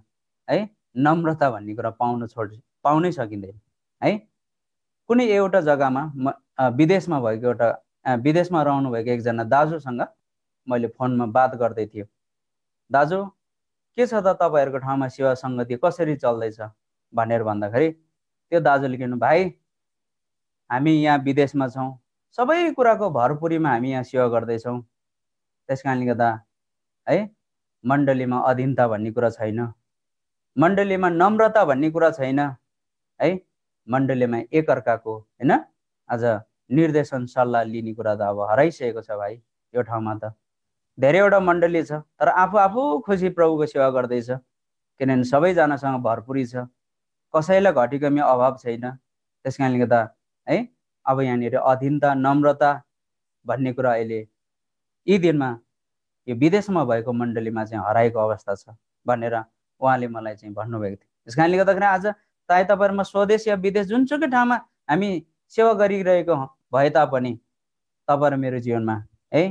है नम्रता भन्ने कुरा पाउन छोड पाउनै सकिँदैन है कुनै एउटा जग्गामा म विदेशमा भएको एउटा विदेशमा रहनुभएको एकजना दाजुसँग मैले फोनमा बात गर्दै थियो दाजु के छ त तपाईँहरूको ठाउँमा सेवा सङ्गति कसरी चल्दैछ भनेर भन्दाखेरि त्यो दाजुले किन्नु भाइ हामी यहाँ विदेशमा छौँ सबै कुराको भरपुरीमा हामी यहाँ सेवा गर्दैछौँ त्यस कारणले गर्दा है मण्डलीमा अधीनता भन्ने कुरा छैन मण्डलीमा नम्रता भन्ने कुरा छैन है मण्डलीमा एकअर्काको होइन आज निर्देशन सल्लाह लिने कुरा त अब हराइसकेको छ भाइ यो ठाउँमा त धेरैवटा मण्डली छ तर आफू आफू खुसी प्रभुको सेवा गर्दैछ किनभने सबैजनासँग भरपुरी छ कसैलाई कमी अभाव छैन त्यस कारणले गर्दा है अब यहाँनिर अधीनता नम्रता भन्ने कुरा अहिले यी दिनमा यो विदेशमा भएको मण्डलीमा चाहिँ हराएको अवस्था छ भनेर उहाँले मलाई चाहिँ भन्नुभएको थियो त्यस कारणले गर्दाखेरि आज चाहे तपाईँहरूमा स्वदेश या विदेश जुनसुकै ठाउँमा हामी सेवा गरिरहेको भए तापनि तपाईँहरू मेरो जीवनमा है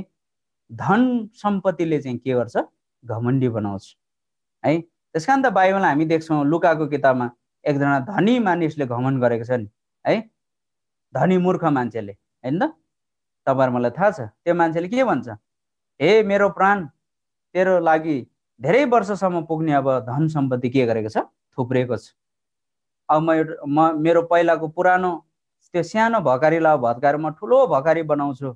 धन सम्पत्तिले चाहिँ के गर्छ घमण्डी बनाउँछ है त्यस कारण त बाइबलमा हामी देख्छौँ लुकाको किताबमा एकजना धनी मानिसले घमन गरेको छ नि है धनी मूर्ख मान्छेले होइन त तपाईँहरू मलाई थाहा छ त्यो मान्छेले के भन्छ हे मेरो प्राण तेरो लागि धेरै वर्षसम्म पुग्ने अब धन सम्पत्ति के गरेको छ थुप्रेको छ अब म म मेरो पहिलाको पुरानो त्यो सानो भकारीलाई भत्काएर म ठुलो भकारी बनाउँछु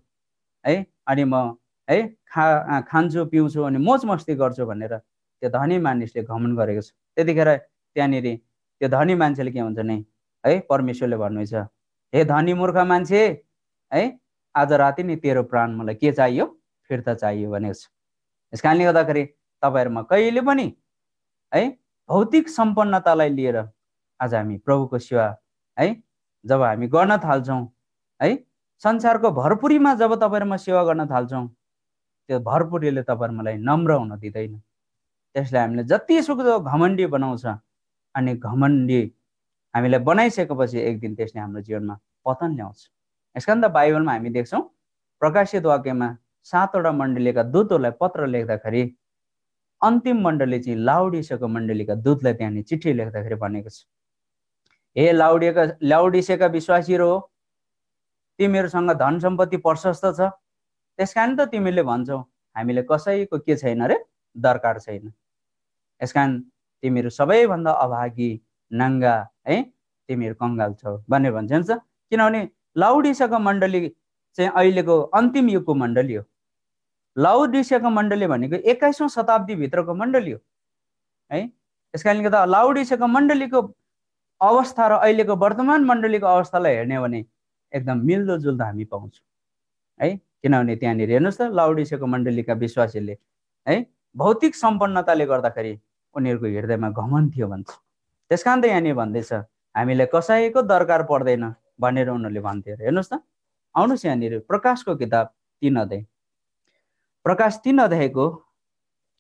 है अनि म है खा खान्छु पिउँछु अनि मोज मस्ती गर्छु भनेर त्यो धनी मानिसले घमन गरेको छ त्यतिखेर त्यहाँनिर त्यो धनी मान्छेले के हुन्छ नि है परमेश्वरले भन्नुहुन्छ हे धनी मूर्ख मान्छे है आज राति नै तेरो प्राण मलाई के चाहियो फिर्ता चाहियो भनेको छ यस कारणले गर्दाखेरि तपाईँहरूमा कहिले पनि है भौतिक सम्पन्नतालाई लिएर आज हामी प्रभुको सेवा है जब हामी गर्न थाल्छौँ है संसारको भरपुरीमा जब तपाईँहरूमा सेवा गर्न थाल्छौँ त्यो भरपुरीले मलाई नम्र हुन दिँदैन त्यसले हामीले जतिसुकै घमण्डी बनाउँछ अनि घमण्डी हामीलाई बनाइसकेपछि एक दिन त्यसले हाम्रो जीवनमा पतन ल्याउँछ यस कारण त बाइबलमा हामी देख्छौँ प्रकाशित वाक्यमा सातवटा मण्डलीका दूतहरूलाई पत्र लेख्दाखेरि अन्तिम मण्डली चाहिँ लाउडिसेको मण्डलीका दूतलाई त्यहाँनिर चिठी लेख्दाखेरि भनेको छ हे लाउडिएका लाउडिसेका विश्वासीहरू हो तिमीहरूसँग धन सम्पत्ति प्रशस्त छ त्यस कारण त तिमीले भन्छौ हामीले कसैको के छैन रे दरकार छैन यस कारण तिमीहरू सबैभन्दा अभागी नाङ्गा है तिमीहरू कङ्गाल छौ भनेर भन्छन् किनभने लाउडिसाको मण्डली चाहिँ अहिलेको अन्तिम युगको मण्डली हो लाउडिसाको मण्डली भनेको एक्काइसौँ शताब्दीभित्रको मण्डली हो है त्यस कारणले गर्दा लाउडिसाको मण्डलीको अवस्था र अहिलेको वर्तमान मण्डलीको अवस्थालाई हेर्ने हो भने एकदम मिल्दोजुल्दो हामी पाउँछौँ है किनभने त्यहाँनिर हेर्नुहोस् त लाउडिसेको मण्डलीका विश्वासीले है भौतिक सम्पन्नताले गर्दाखेरि उनीहरूको हृदयमा घमन थियो भन्छ त्यस कारण त यहाँनिर भन्दैछ हामीलाई कसैको दरकार पर्दैन भनेर उनीहरूले भन्थे अरे हेर्नुहोस् त आउनुहोस् यहाँनिर प्रकाशको किताब तिन अध्याय प्रकाश तिन अध्यायको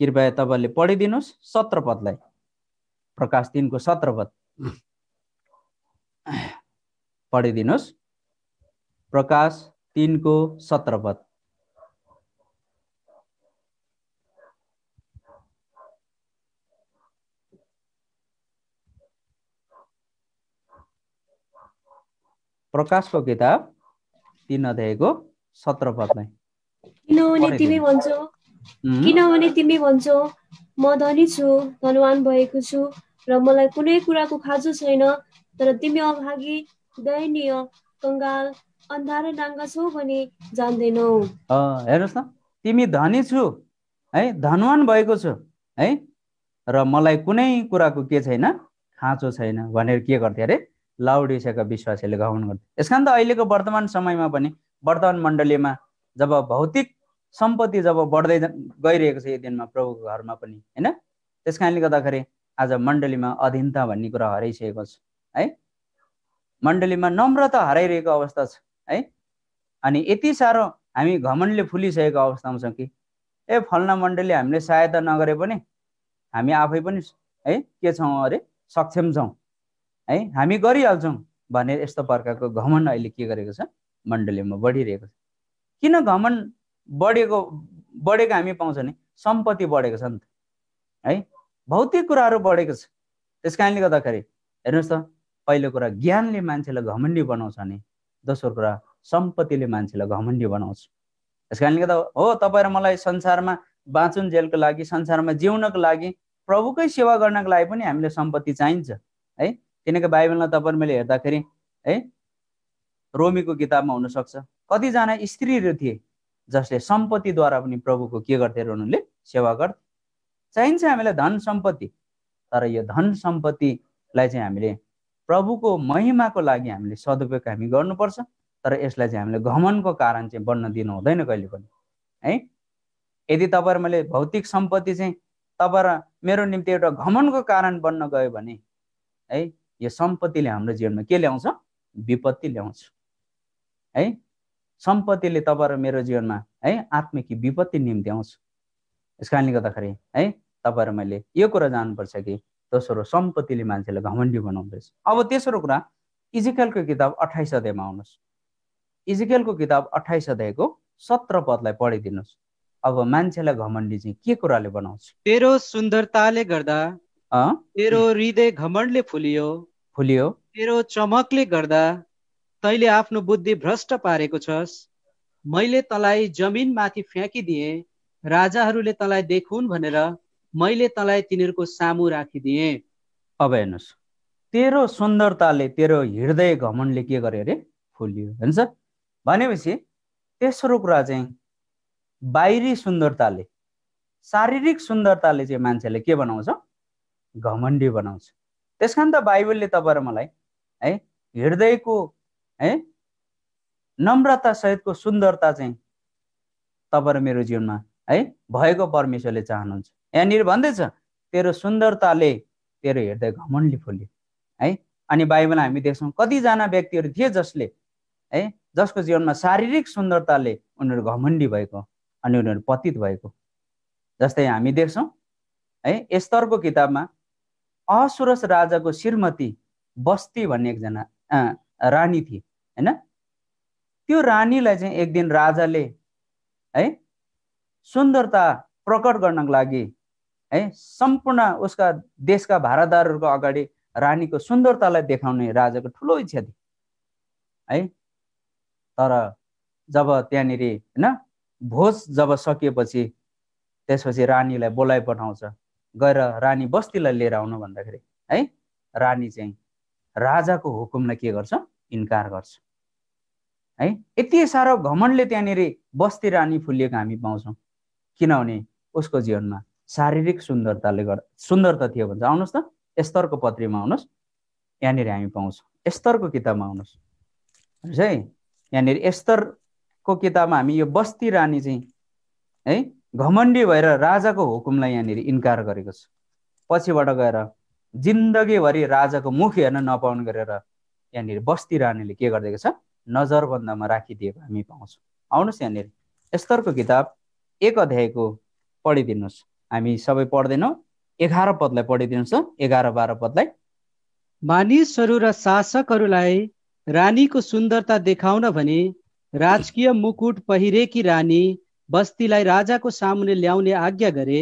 कृपया तपाईँले पढिदिनुहोस् सत्र पदलाई प्रकाश तिनको सत्र पद पढिदिनुहोस् प्रकाश तिनको सत्र पद प्रकाशको किताब तिन अध्यायको सत्र पदलाई किनभने तिमी भन्छौ किनभने तिमी भन्छौ म धनी छु धनवान भएको छु र मलाई कुनै कुराको खाँचो छैन तर तिमी अभागी दयनीय कङ्गाल अन्धार डाङ्गा छौ भने जान्दैनौ हेर्नुहोस् न तिमी धनी छु है धनवान भएको छु है र मलाई कुनै कुराको के छैन खाँचो छैन भनेर के गर्थ्यो अरे लाउडेसियाका विश्वासीले ग्रहण गर्थे कारण त अहिलेको वर्तमान समयमा पनि वर्तमान मण्डलीमा जब भौतिक सम्पत्ति जब बढ्दै गइरहेको छ यो दिनमा प्रभुको घरमा पनि होइन त्यस कारणले गर्दाखेरि आज मण्डलीमा अधीनता भन्ने कुरा हराइसकेको छ है मण्डलीमा नम्रता हराइरहेको अवस्था छ है अनि यति साह्रो हामी घमनले फुलिसकेको अवस्थामा छौँ कि ए फल्ना मण्डली हामीले सहायता नगरे पनि हामी आफै पनि है के छौँ अरे सक्षम छौँ है हामी गरिहाल्छौँ भनेर यस्तो प्रकारको घमन अहिले के गरेको छ मण्डलीमा बढिरहेको छ किन घमन बढेको बढेको हामी पाउँछ नि सम्पत्ति बढेको छ नि त है भौतिक कुराहरू बढेको छ त्यस कारणले गर्दाखेरि हेर्नुहोस् त पहिलो कुरा ज्ञानले मान्छेलाई घमण्डी बनाउँछ नि दोस्रो कुरा सम्पत्तिले मान्छेलाई घमण्डी बनाउँछ त्यस कारणले गर्दा हो तपाईँ र मलाई संसारमा बाँचुन जेलको लागि संसारमा जिउनको लागि प्रभुकै सेवा गर्नको लागि पनि हामीलाई सम्पत्ति चाहिन्छ है किनकि बाइबलमा तपाईँ मैले हेर्दाखेरि है रोमीको किताबमा हुनसक्छ कतिजना स्त्रीहरू थिए जसले सम्पत्तिद्वारा पनि प्रभुको के गर्थे र उनीहरूले सेवा गर्थे चाहिन्छ हामीलाई धन सम्पत्ति तर यो धन सम्पत्तिलाई चाहिँ हामीले प्रभुको महिमाको लागि हामीले सदुपयोग हामी गर्नुपर्छ तर यसलाई चाहिँ हामीले घमनको कारण चाहिँ बन्न दिनु हुँदैन कहिले पनि है यदि तपाईँ मैले भौतिक सम्पत्ति चाहिँ तपाईँ मेरो निम्ति एउटा घमनको कारण बन्न गयो भने है यो सम्पत्तिले हाम्रो जीवनमा के ल्याउँछ विपत्ति ल्याउँछ है सम्पत्तिले तपाईँ र मेरो जीवनमा है आत्मिक विपत्ति निम्ति आउँछ यस कारणले गर्दाखेरि है तपाईँ मैले यो कुरा जान्नुपर्छ कि दोस्रो सम्पत्तिले मान्छेलाई घमण्डी बनाउँदैछ अब तेस्रो कुरा इजिकलको किताब अठाइस अध्यायमा आउनुहोस् इजिकलको किताब अठाइस अध्यायको सत्र पदलाई पढिदिनुहोस् अब मान्छेलाई घमण्डी चाहिँ के कुराले बनाउँछ तेरो सुन्दरताले गर्दा तेरो हृदय घमण्डले फुलियो फुलियो तेरो चमकले गर्दा तैले आफ्नो बुद्धि भ्रष्ट पारेको छस् मैले तलाई जमिन माथि फ्याँकिदिए राजाहरूले तलाई देखुन् भनेर मैले तलाई तिनीहरूको सामु राखिदिए अब हेर्नुहोस् तेरो सुन्दरताले तेरो हृदय घमण्डले के गर्यो अरे फुलियो हुन्छ भनेपछि तेस्रो कुरा चाहिँ बाहिरी सुन्दरताले शारीरिक सुन्दरताले चाहिँ मान्छेले के बनाउँछ घमण्डी बनाउँछ त्यस कारण त बाइबलले तपाईँ मलाई है हृदयको है नम्रता सहितको सुन्दरता चाहिँ तपाईँ मेरो जीवनमा है भएको परमेश्वरले चाहनुहुन्छ यहाँनिर भन्दैछ तेरो सुन्दरताले तेरो हृदय घमण्डी फुल्यो है अनि बाइबल हामी देख्छौँ कतिजना व्यक्तिहरू थिए जसले है जसको जीवनमा शारीरिक सुन्दरताले उनीहरू घमण्डी भएको अनि उनीहरू पतित भएको जस्तै हामी देख्छौँ है स्तरको किताबमा असुरस राजाको श्रीमती बस्ती भन्ने एकजना रानी थिए होइन त्यो रानीलाई चाहिँ एक दिन राजाले है सुन्दरता प्रकट गर्नको लागि है सम्पूर्ण उसका देशका भारादारहरूको अगाडि रानीको सुन्दरतालाई देखाउने राजाको ठुलो इच्छा थियो है तर जब त्यहाँनिर होइन भोज जब सकिएपछि त्यसपछि रानीलाई बोलाइ पठाउँछ गएर रानी बस्तीलाई लिएर आउनु भन्दाखेरि है रानी चाहिँ राजाको हुकुमलाई के गर्छ इन्कार गर्छ है यति साह्रो घमण्डले त्यहाँनिर बस्ती रानी फुलिएको हामी पाउँछौँ किनभने उसको जीवनमा शारीरिक सुन्दरताले गर्दा सुन्दरता थियो भन्छ आउनुहोस् त स्तरको पत्रीमा आउनुहोस् यहाँनिर हामी पाउँछौँ स्तरको किताबमा आउनुहोस् है यहाँनिर स्तरको किताबमा हामी यो बस्ती रानी चाहिँ है घमण्डी भएर राजाको हुकुमलाई यहाँनिर इन्कार गरेको छ पछिबाट गएर जिन्दगीभरि राजाको मुख हेर्न नपाउने गरेर यहाँनिर बस्ती रानीले के गरिदिएको छ नजरबन्दमा राखिदिएको हामी पाउँछौँ आउनुहोस् यहाँनिर स्तरको किताब एक अध्यायको पढिदिनुहोस् हामी सबै पढ्दैनौँ एघार पदलाई पढिदिनुहोस् एघार बाह्र पदलाई मानिसहरू र शासकहरूलाई रानीको सुन्दरता देखाउन भने राजकीय मुकुट पहिरेकी रानी बस्तीलाई राजाको सामुने ल्याउने आज्ञा गरे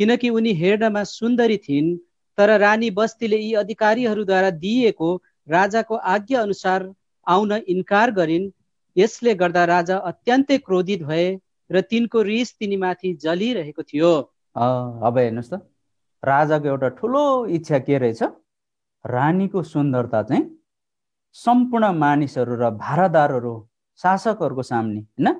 किनकि उनी हेर्नमा सुन्दरी थिइन् तर रानी बस्तीले यी अधिकारीहरूद्वारा दिइएको राजाको आज्ञा अनुसार आउन इन्कार गरिन् यसले गर्दा राजा अत्यन्तै क्रोधित भए र तिनको रिस तिनीमाथि जलिरहेको थियो अब हेर्नुहोस् त राजाको एउटा ठुलो इच्छा के रहेछ रानीको सुन्दरता चाहिँ सम्पूर्ण मानिसहरू र भारदारहरू शासकहरूको सामने होइन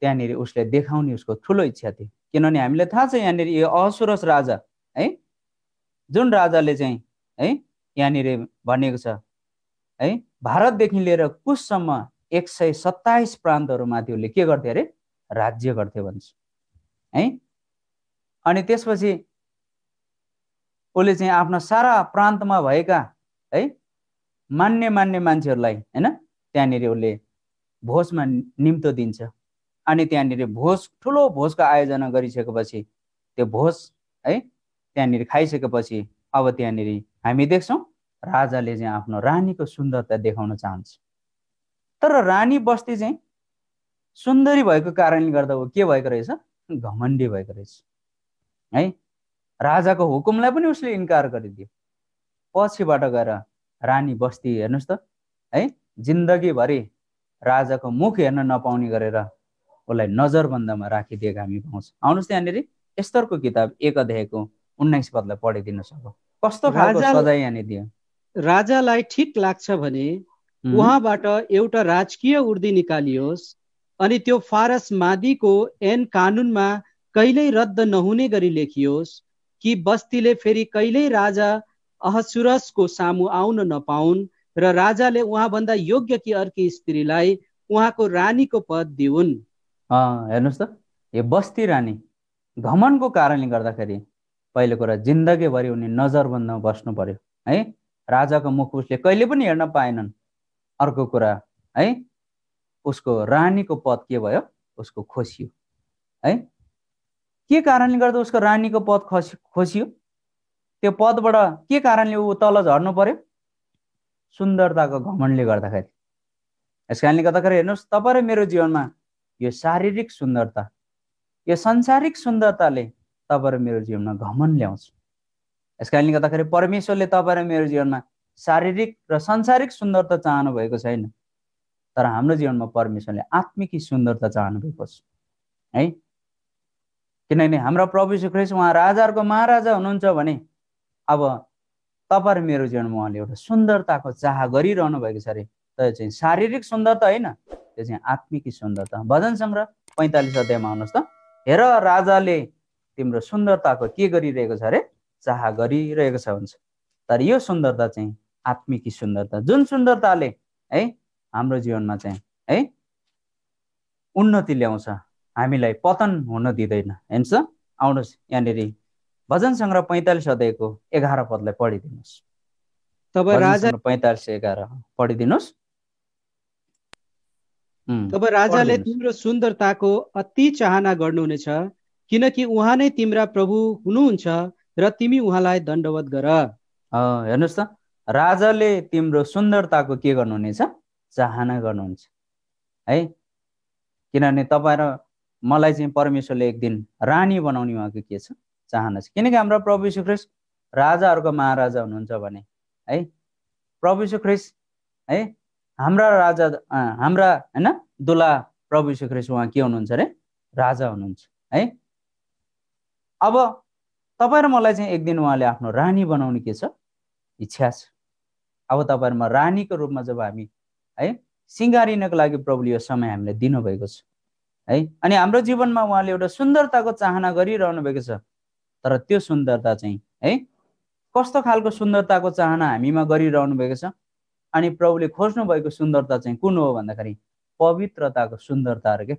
त्यहाँनिर उसले देखाउने उसको ठुलो इच्छा थियो किनभने हामीलाई थाहा छ यहाँनिर यो असुरस राजा है जुन राजाले चाहिँ है यहाँनिर भनेको छ है भारतदेखि लिएर कुससम्म एक सय सत्ताइस प्रान्तहरूमाथि उसले के गर्थ्यो अरे राज्य गर्थ्यो भन्छ है अनि त्यसपछि उसले चाहिँ आफ्नो सारा प्रान्तमा भएका है मान्य मान्य मान्छेहरूलाई होइन त्यहाँनिर उसले भोजमा निम्तो दिन्छ अनि त्यहाँनिर भोज ठुलो भोजको आयोजना गरिसकेपछि त्यो भोज है त्यहाँनिर खाइसकेपछि अब त्यहाँनिर हामी देख्छौँ राजाले चाहिँ आफ्नो रानीको सुन्दरता देखाउन चाहन्छ तर रानी बस्ती चाहिँ सुन्दरी भएको कारणले गर्दा ऊ के भएको रहेछ घमण्डी भएको रहेछ है राजाको हुकुमलाई पनि उसले इन्कार गरिदियो पछिबाट गएर रानी बस्ती हेर्नुहोस् त है जिन्दगीभरि राजाको मुख हेर्न नपाउने गरेर उसलाई नजरबन्दमा राखिदिएको हामी पाउँछौँ आउनुहोस् यहाँनिर यस्तरको किताब एक अध्यायको उन्नाइस पदलाई पढिदिनु सक कस्तो खालको सजाय यहाँनिर दियो राजालाई ठिक लाग्छ भने उहाँबाट एउटा राजकीय उर्दी निकालियोस् अनि त्यो फारस मादीको एन कानुनमा कहिल्यै रद्द नहुने गरी लेखियोस् कि बस्तीले फेरि कहिल्यै राजा अहसुरसको सामु आउन नपाउन् र राजाले उहाँभन्दा योग्य कि अर्की स्त्रीलाई उहाँको रानीको पद दिउन् हेर्नुहोस् त यो बस्ती रानी घमनको कारणले गर्दाखेरि पहिलो कुरा जिन्दगीभरि उनी नजरबन्दमा बस्नु पर्यो है राजाको मुख उसले कहिले पनि हेर्न पाएनन् अर्को कुरा है उसको रानीको पद के भयो उसको खोसियो है के कारणले गर्दा उसको रानीको पद खसि खोसियो त्यो पदबाट के कारणले ऊ तल झर्नु पर्यो सुन्दरताको घमनले गर्दाखेरि यस कारणले गर्दाखेरि हेर्नुहोस् तपाईँ र मेरो जीवनमा यो शारीरिक सुन्दरता यो संसारिक सुन्दरताले तपाईँ मेरो जीवनमा घमन ल्याउँछ यस कारणले गर्दाखेरि परमेश्वरले तपाईँ मेरो जीवनमा शारीरिक र संसारिक सुन्दरता चाहनु भएको छैन तर हाम्रो जीवनमा परमेश्वरले आत्मिकी सुन्दरता चाहनु भएको छ है किनभने हाम्रो प्रभु श्रीकृष्ण उहाँ राजाहरूको महाराजा हुनुहुन्छ भने अब तपाईँ मेरो जीवनमा उहाँले एउटा सुन्दरताको चाह गरिरहनु भएको छ अरे तर चाहिँ शारीरिक सुन्दरता होइन त्यो चाहिँ आत्मिकी सुन्दरता भजन सङ्ग्रह पैँतालिस अध्यायमा आउनुहोस् त हेर राजाले तिम्रो सुन्दरताको के गरिरहेको छ अरे चाह गरिरहेको छ हुन्छ तर यो सुन्दरता चाहिँ आत्मिकी सुन्दरता जुन सुन्दरताले है हाम्रो जीवनमा चाहिँ है उन्नति ल्याउँछ हामीलाई पतन हुन दिँदैन हेर्नुहोस् त आउनुहोस् यहाँनिर भजन सङ्ग्रह पैँतालिस अध्यायको एघार पदलाई पढिदिनुहोस् तपाईँ राजा पैँतालिस एघार पढिदिनुहोस् तब राजाले तिम्रो सुन्दरताको अति चाहना गर्नुहुनेछ किनकि उहाँ नै तिम्रा प्रभु हुनुहुन्छ र तिमी उहाँलाई दण्डवत गर हेर्नुहोस् त राजाले तिम्रो सुन्दरताको के गर्नुहुनेछ चाहना गर्नुहुन्छ है किनभने तपाईँ र मलाई चाहिँ परमेश्वरले एक दिन रानी बनाउने उहाँको के छ चाहना छ किनकि हाम्रो प्रभु सुख्रेस राजाहरूको महाराजा हुनुहुन्छ भने है प्रभु सुख्रेस है हाम्रा राजा हाम्रा होइन दुला प्रभु ख्रिस्ट उहाँ के हुनुहुन्छ अरे राजा हुनुहुन्छ है अब तपाईँ र मलाई चाहिँ एक दिन उहाँले आफ्नो रानी बनाउने के छ इच्छा छ अब तपाईँहरूमा रानीको रूपमा जब हामी है सिँगारिनको लागि प्रभुले यो समय हामीलाई दिनुभएको छ है अनि हाम्रो जीवनमा उहाँले एउटा सुन्दरताको चाहना गरिरहनु भएको छ तर त्यो सुन्दरता चाहिँ है कस्तो खालको सुन्दरताको चाहना हामीमा गरिरहनु भएको छ अनि प्रभुले खोज्नु भएको सुन्दरता चाहिँ कुन हो भन्दाखेरि पवित्रताको सुन्दरता अरे के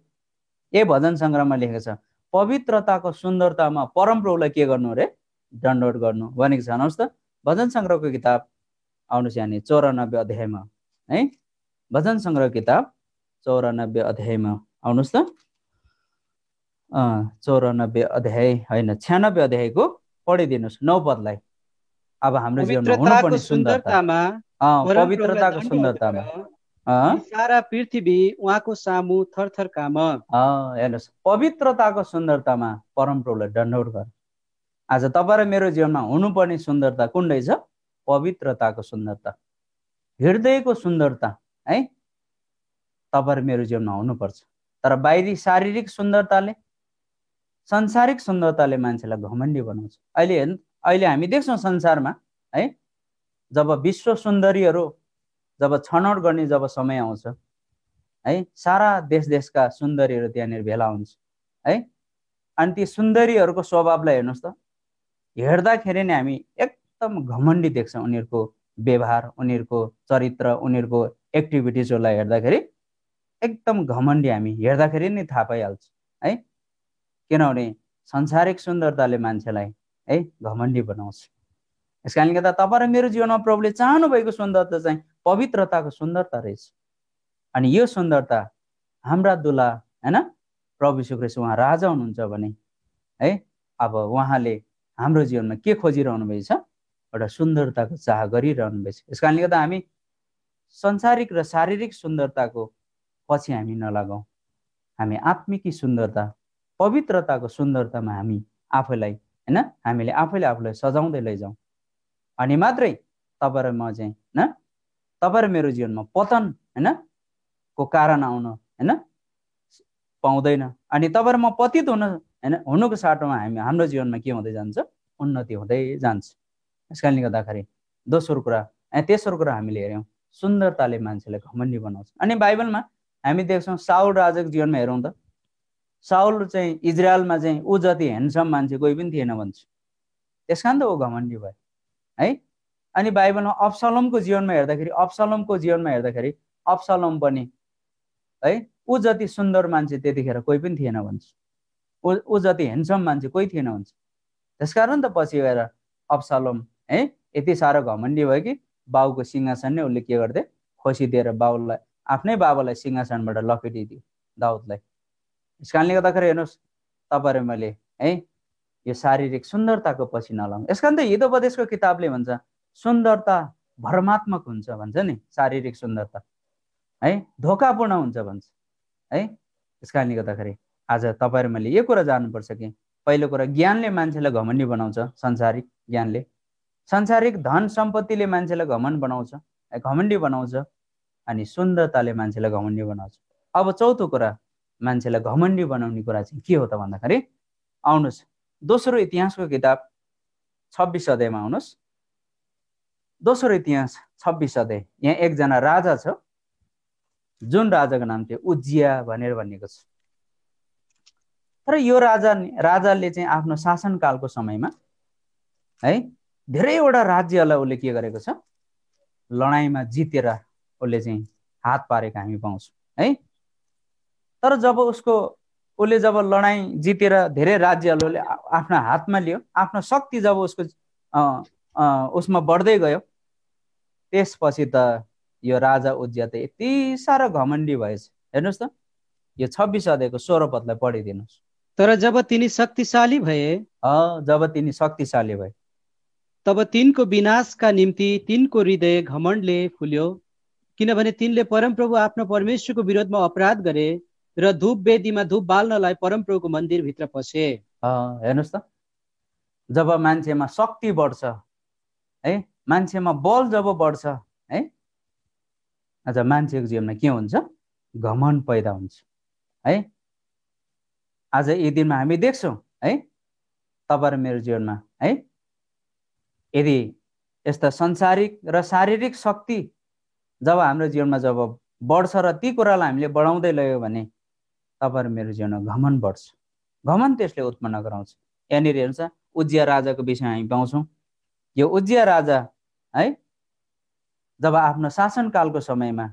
ए भजन सङ्ग्रहमा लेखेको छ पवित्रताको सुन्दरतामा परमप्रभुलाई के गर्नु अरे दण्डोट गर्नु भनेको छ भन्नुहोस् त भजन सङ्ग्रहको किताब आउनुहोस् यहाँनिर चौरानब्बे अध्यायमा है भजन सङ्ग्रह किताब चौरानब्बे अध्यायमा आउनुहोस् त चौरानब्बे अध्याय होइन छ्यानब्बे अध्यायको पढिदिनुहोस् नौ पदलाई अब हाम्रो जीवनमा हुनुपर्ने सुन्दरतामा पवित्रताको सुन्दरतामा सारा पृथ्वी उहाँको सामु थरथर काम हेर्नुहोस् पवित्रताको सुन्दरतामा परम प्रभुलाई दण्डौट गर आज तपाईँ र मेरो जीवनमा हुनुपर्ने सुन्दरता कुन रहेछ पवित्रताको सुन्दरता हृदयको सुन्दरता है तपाईँ मेरो जीवनमा हुनुपर्छ तर बाहिरी शारीरिक सुन्दरताले संसारिक सुन्दरताले मान्छेलाई घमण्डी बनाउँछ अहिले अहिले हामी देख्छौँ संसारमा है जब विश्व सुन्दरीहरू जब छनौट गर्ने जब समय आउँछ है सारा देश देशका सुन्दरीहरू त्यहाँनिर भेला हुन्छ है अनि ती सुन्दरीहरूको स्वभावलाई हेर्नुहोस् त हेर्दाखेरि नै हामी एकदम घमण्डी देख्छौँ उनीहरूको व्यवहार उनीहरूको चरित्र उनीहरूको एक्टिभिटिजहरूलाई हेर्दाखेरि एकदम घमण्डी हामी हेर्दाखेरि नै थाहा पाइहाल्छ है किनभने संसारिक सुन्दरताले मान्छेलाई है घमण्डी बनाउँछ यस कारणले गर्दा तपाईँ र मेरो जीवनमा प्रभुले भएको सुन्दरता चाहिँ पवित्रताको सुन्दरता रहेछ अनि यो सुन्दरता हाम्रा दुला होइन प्रभु सुक्रेश उहाँ राजा हुनुहुन्छ भने है अब उहाँले हाम्रो जीवनमा के खोजिरहनु भएछ एउटा सुन्दरताको चाह गरिरहनु भएछ यस कारणले गर्दा हामी संसारिक र शारीरिक सुन्दरताको पछि हामी नलागौँ हामी आत्मिकी सुन्दरता पवित्रताको सुन्दरतामा हामी आफैलाई होइन हामीले आफैले आफूलाई सजाउँदै लैजाउँ अनि मात्रै तपाईँ र म चाहिँ होइन तपाईँ र मेरो जीवनमा पतन होइन को कारण आउन होइन पाउँदैन अनि तपाईँ म पतित हुन होइन हुनुको साटोमा हामी हाम्रो जीवनमा के हुँदै जान्छ उन्नति हुँदै जान्छ यस कारणले गर्दाखेरि दोस्रो कुरा तेस्रो कुरा हामीले हेऱ्यौँ सुन्दरताले मान्छेलाई घमण्डी बनाउँछ अनि बाइबलमा हामी देख्छौँ साउल राजाको जीवनमा हेरौँ त साउल चाहिँ इजरायलमा चाहिँ ऊ जति हेन्डसम मान्छे कोही पनि थिएन भन्छ त्यस कारण त ऊ घमण्डी भयो है अनि बाइबलमा अप्सलमको जीवनमा हेर्दाखेरि अप्सलमको जीवनमा हेर्दाखेरि अप्सलम पनि है ऊ जति सुन्दर मान्छे त्यतिखेर कोही पनि थिएन भन्छ ऊ ऊ जति हेन्सम मान्छे कोही थिएन भन्छ त्यसकारण त पछि गएर अप्सलम है यति साह्रो घमण्डी भयो कि बाउको सिंहासन नै उसले के गर्थे खोसिदिएर बाबुलाई आफ्नै बाबालाई सिंहासनबाट लपेटिदियो दाउदलाई त्यस कारणले गर्दाखेरि हेर्नुहोस् तपाईँहरू मैले है यो शारीरिक सुन्दरताको पछि नलाउँ यस कारण त हितोपदेशको किताबले भन्छ सुन्दरता भरमात्मक हुन्छ भन्छ नि शारीरिक सुन्दरता है धोकापूर्ण हुन्छ भन्छ है त्यस कारणले गर्दाखेरि आज तपाईँहरू मैले यो कुरा जान्नुपर्छ कि पहिलो कुरा ज्ञानले मान्छेलाई घमण्डी बनाउँछ संसारिक ज्ञानले संसारिक धन सम्पत्तिले मान्छेलाई घमण्ड बनाउँछ घमण्डी बनाउँछ अनि सुन्दरताले मान्छेलाई घमण्डी बनाउँछ अब चौथो कुरा मान्छेलाई घमण्डी बनाउने कुरा चाहिँ के हो त भन्दाखेरि आउनुहोस् दोस्रो इतिहासको किताब छब्बिस अध्यायमा आउनुहोस् दोस्रो इतिहास छब्बिस अध्याय यहाँ एकजना राजा छ जुन राजाको नाम थियो उज्जिया भनेर भनिएको छ तर यो राजा राजाले चाहिँ आफ्नो शासनकालको समयमा है धेरैवटा राज्यलाई उसले के गरेको छ लडाइँमा जितेर उसले चाहिँ हात पारेको हामी पाउँछौँ है तर जब उसको उसले जब लडाइँ जितेर धेरै राज्यहरूले आफ्नो हातमा लियो आफ्नो शक्ति जब उसको उसमा बढ्दै गयो त्यसपछि त यो राजा उज्या त यति साह्रो घमण्डी भएछ हेर्नुहोस् त यो छब्बिस अध्यायको स्वर पदलाई पढिदिनुहोस् तर जब तिनी शक्तिशाली भए जब तिनी शक्तिशाली भए तब तिनको विनाशका निम्ति तिनको हृदय घमण्डले फुल्यो किनभने तिनले परमप्रभु आफ्नो परमेश्वरको विरोधमा अपराध गरे र धुप वेदीमा धुप बाल्नलाई परमप्रभुको मन्दिरभित्र पसे हेर्नुहोस् त जब मान्छेमा शक्ति बढ्छ है मान्छेमा बल जब बढ्छ है आज मान्छेको जीवनमा के हुन्छ घमन पैदा हुन्छ है आज यी दिनमा हामी देख्छौँ है तपाईँ मेरो जीवनमा है यदि यस्ता संसारिक र शारीरिक शक्ति जब हाम्रो जीवनमा जब बढ्छ र ती कुरालाई हामीले बढाउँदै लग्यो भने तपाईँहरू मेरो जीवनमा घमन बढ्छ घमन त्यसले उत्पन्न गराउँछ यहाँनिर हेर्नुहोस् उज्या राजाको विषयमा हामी पाउँछौँ यो उज्या राजा है जब आफ्नो शासनकालको समयमा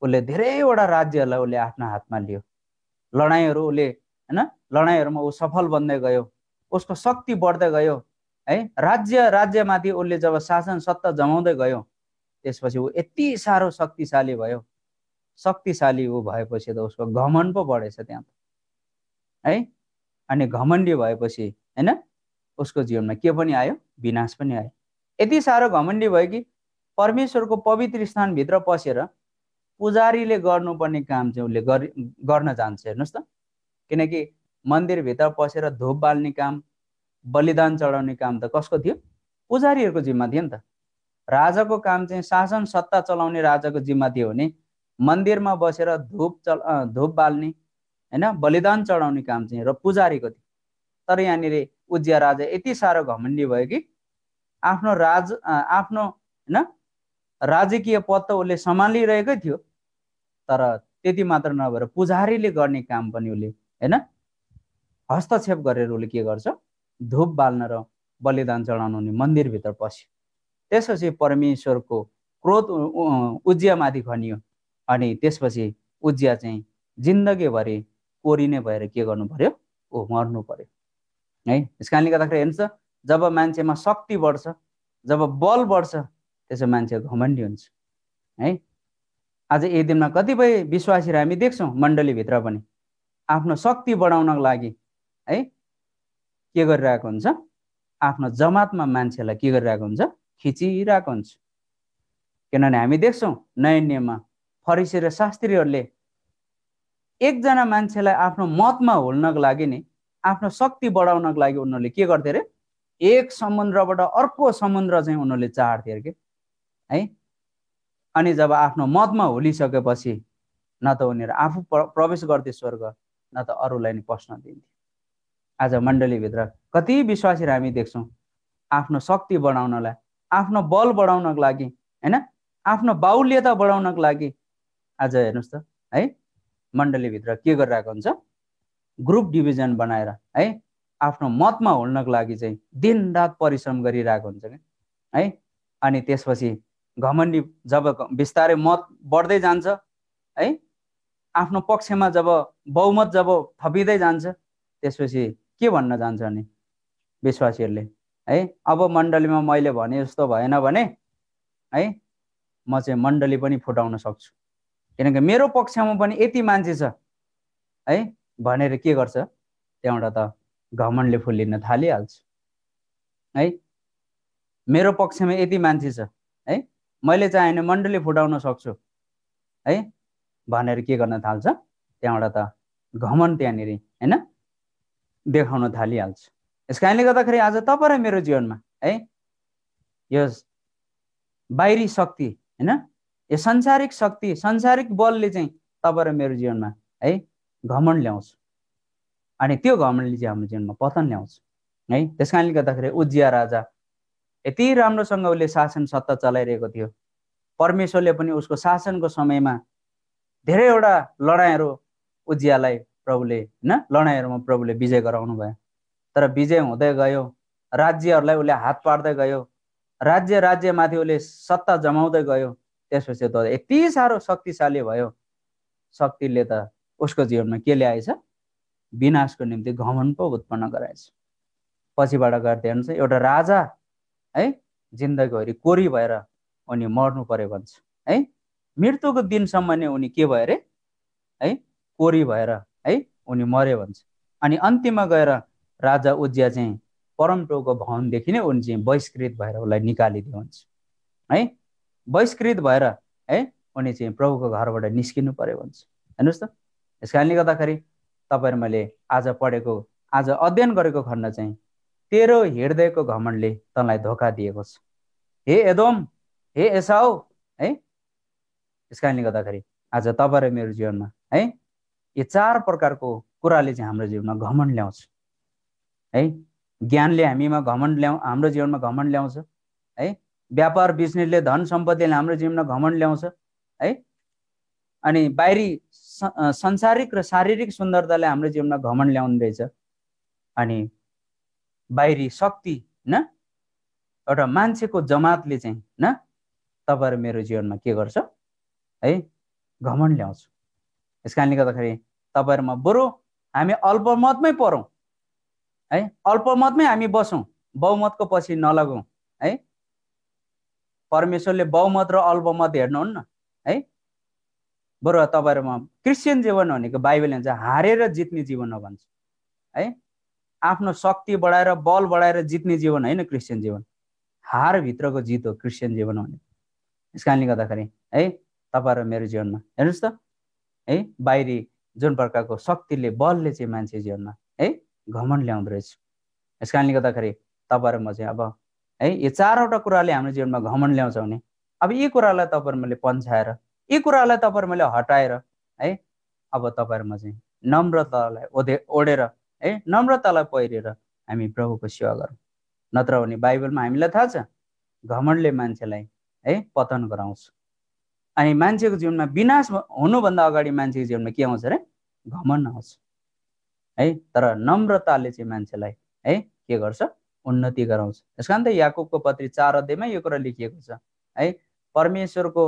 उसले धेरैवटा राज्यहरूलाई उसले आफ्नो हातमा लियो लडाइँहरू उसले होइन लडाइँहरूमा ऊ सफल बन्दै गयो उसको शक्ति बढ्दै गयो है राज्य राज्यमाथि उसले जब शासन सत्ता जमाउँदै गयो त्यसपछि ऊ यति साह्रो शक्तिशाली भयो शक्तिशाली ऊ भएपछि त उसको घमन पो बढेछ त्यहाँ त है अनि घमण्डी भएपछि होइन उसको जीवनमा के पनि आयो विनाश पनि आयो यति साह्रो घमण्डी भयो कि परमेश्वरको पवित्र स्थानभित्र पसेर पुजारीले गर्नुपर्ने काम चाहिँ उसले गर्न जान्छ हेर्नुहोस् त किनकि मन्दिरभित्र पसेर धुप बाल्ने काम बलिदान चढाउने काम त कसको थियो पुजारीहरूको जिम्मा थियो नि त राजाको काम चाहिँ शासन सत्ता चलाउने राजाको जिम्मा थियो भने मन्दिरमा बसेर धुप चल धुप बाल्ने होइन बलिदान चढाउने काम चाहिँ र पुजारीको थियो तर यहाँनिर उज्या राजा यति साह्रो घमण्डी भयो कि आफ्नो राज आफ्नो होइन राजकीय पद त उसले सम्हालिरहेकै थियो तर त्यति मात्र नभएर पुजारीले गर्ने काम पनि उसले होइन हस्तक्षेप गरेर उसले के गर्छ धुप बाल्न र बलिदान चढाउनु हुने मन्दिरभित्र पस्यो त्यसपछि परमेश्वरको क्रोध उज्यामाथि खनियो अनि त्यसपछि उज्या चाहिँ जिन्दगीभरि कोरिने भएर के गर्नु पर्यो ओ मर्नु पर्यो है त्यस कारणले गर्दाखेरि हेर्नुहोस् जब मान्छेमा शक्ति बढ्छ जब बल बढ्छ त्यसो मान्छे घमण्डी हुन्छ है आज यही दिनमा कतिपय विश्वासीहरू हामी देख्छौँ मण्डलीभित्र पनि आफ्नो शक्ति बढाउनको लागि है के गरिरहेको हुन्छ आफ्नो जमातमा मान्छेलाई के गरिरहेको हुन्छ खिचिरहेको हुन्छ किनभने हामी देख्छौँ नयाँ नियममा फरिसी र शास्त्रीहरूले एकजना मान्छेलाई आफ्नो मतमा होल्नको लागि नि आफ्नो शक्ति बढाउनको लागि उनीहरूले के गर्थे अरे एक समुद्रबाट अर्को समुद्र चाहिँ उनीहरूले चाड्थे अरे कि है अनि जब आफ्नो मतमा होलिसकेपछि न त उनीहरू आफू प्रवेश गर्थे स्वर्ग न त अरूलाई नि पस्न दिन्थे आज मण्डलीभित्र कति विश्वासीहरू हामी देख्छौँ आफ्नो शक्ति बढाउनलाई आफ्नो बल बढाउनको लागि होइन आफ्नो बाहुल्यता बढाउनको लागि आज हेर्नुहोस् त है मण्डलीभित्र के गरिरहेको हुन्छ ग्रुप डिभिजन बनाएर है आफ्नो मतमा हुल्नको लागि चाहिँ दिन रात परिश्रम गरिरहेको हुन्छ क्या है अनि त्यसपछि घमण्डी जब बिस्तारै मत बढ्दै जान्छ है आफ्नो पक्षमा जब बहुमत जब थपिँदै जान्छ त्यसपछि के भन्न जान्छ अनि विश्वासीहरूले है अब मण्डलीमा मैले भने जस्तो भएन भने है म चाहिँ मण्डली पनि फुटाउन सक्छु किनकि मेरो पक्षमा पनि यति मान्छे छ है भनेर के गर्छ त्यहाँबाट त घमनले फुलिन थालिहाल्छ है मेरो पक्षमा यति मान्छे छ है मैले चाहे भने मण्डली फुटाउन सक्छु है भनेर के गर्न थाल्छ त्यहाँबाट त घमन त्यहाँनिर होइन देखाउन थालिहाल्छ यस कारणले गर्दाखेरि आज तपाईँ मेरो जीवनमा है यो बाहिरी शक्ति होइन यो संसारिक शक्ति संसारिक बलले चाहिँ तपाईँ र मेरो जीवनमा है घमण्ड ल्याउँछ अनि त्यो घमण्डले चाहिँ हाम्रो जीवनमा पतन ल्याउँछ है त्यस कारणले गर्दाखेरि उजिया राजा यति राम्रोसँग उसले शासन सत्ता चलाइरहेको थियो परमेश्वरले पनि उसको शासनको समयमा धेरैवटा लडाइँहरू उज्यालाई प्रभुले होइन लडाइँहरूमा प्रभुले विजय गराउनु भयो तर विजय हुँदै गयो राज्यहरूलाई उसले हात पार्दै गयो राज्य राज्यमाथि उसले सत्ता जमाउँदै गयो त्यसपछि त यति साह्रो शक्तिशाली भयो शक्तिले त उसको जीवनमा के ल्याएछ विनाशको निम्ति घमन पो उत्पन्न गराएछ पछिबाट गर्दै हेर्नुहोस् एउटा राजा है जिन्दगीभरि कोरी भएर उनी मर्नु पर्यो भन्छ है मृत्युको दिनसम्म नै उनी के भयो अरे है कोरी भएर है उनी मर्यो भन्छ अनि अन्तिममा गएर राजा उज्या चाहिँ परमप्रभुको भवनदेखि नै उनी चाहिँ बहिष्कृत भएर उसलाई निकालिदियो हुन्छ है बहिष्कृत भएर है उनी चाहिँ प्रभुको घरबाट निस्किनु पर्यो भन्छ हेर्नुहोस् त यस कारणले गर्दाखेरि तपाईँहरू मैले आज पढेको आज अध्ययन गरेको खण्ड चाहिँ तेरो हृदयको घमण्डले तँलाई धोका दिएको छ हे एदोम हे एसाउ है यस कारणले गर्दाखेरि आज तपाईँ र मेरो जीवनमा है यो चार प्रकारको कुराले चाहिँ हाम्रो जीवनमा घमण्ड ल्याउँछ है ज्ञानले हामीमा घमण्ड ल्याउ हाम्रो जीवनमा घमण्ड ल्याउँछ है व्यापार बिजनेसले धन सम्पत्तिले हाम्रो जीवनमा घमण्ड ल्याउँछ है अनि बाहिरी संसारिक र शारीरिक सुन्दरताले हाम्रो जीवनमा घमण्ड ल्याउँदैछ अनि बाहिरी शक्ति न एउटा मान्छेको जमातले चाहिँ न तपाईँहरू मेरो जीवनमा के गर्छ है घमण्ड ल्याउँछ यस कारणले गर्दाखेरि तपाईँहरूमा बरु हामी अल्पमतमै परौँ है अल्पमतमै हामी बसौँ बहुमतको पछि नलगौँ परमेश्वरले बहुमत र अल्पमत हेर्नुहुन्न है बरु तपाईँहरूमा क्रिस्चियन जीवन भनेको बाइबल हुन्छ हारेर जित्ने जीवन हो भन्छ है आफ्नो शक्ति बढाएर बल बढाएर जित्ने जीवन होइन क्रिस्चियन जीवन हारभित्रको जित हो क्रिस्चियन जीवन भनेको यस कारणले गर्दाखेरि है तपाईँहरू मेरो जीवनमा हेर्नुहोस् त है बाहिरी जुन प्रकारको शक्तिले बलले चाहिँ मान्छे जीवनमा है घमन ल्याउँदो रहेछ यस कारणले गर्दाखेरि तपाईँहरू म चाहिँ अब है यो चारवटा कुराले हाम्रो जीवनमा घमन ल्याउँछ भने अब यी कुरालाई तपाईँहरू मैले पन्छाएर यी कुरालाई तपाईँहरू मैले हटाएर है अब तपाईँहरूमा चाहिँ नम्रतालाई ओधे ओढेर है नम्रतालाई पहिरेर हामी प्रभुको सेवा गरौँ नत्र भने बाइबलमा हामीलाई थाहा छ घमणले मान्छेलाई है पतन गराउँछ अनि मान्छेको जीवनमा विनाश हुनुभन्दा अगाडि मान्छेको जीवनमा के आउँछ अरे घमन आउँछ है तर नम्रताले चाहिँ मान्छेलाई है के गर्छ उन्नति गराउँछ यस कारण त याकुबको पत्री चार अध्यायमा यो कुरा लेखिएको छ है परमेश्वरको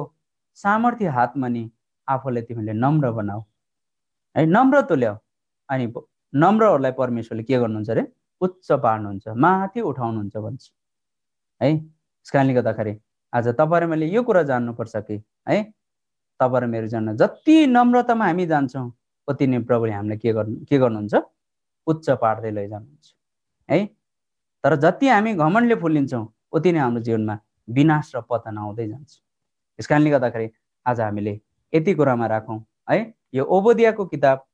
सामर्थ्य हातमा नि आफूलाई तिमीले नम्र बनाऊ है नम्र तुल्याऊ अनि नम्रहरूलाई परमेश्वरले के गर्नुहुन्छ अरे उच्च पार्नुहुन्छ माथि उठाउनुहुन्छ भन्छ है यस कारणले गर्दाखेरि आज तपाईँहरू मैले यो कुरा जान्नुपर्छ कि है तपाईँहरू मेरो जान्न जति नम्रतामा हामी जान्छौँ उति नै प्रभुले हामीलाई के गर्नु के गर्नुहुन्छ उच्च पार्दै लैजानुहुन्छ है तर जति हामी घमण्डले फुलिन्छौँ उति नै हाम्रो जीवनमा विनाश र पतन आउँदै जान्छ यस कारणले गर्दाखेरि आज हामीले यति कुरामा राखौँ है यो ओबोदियाको किताब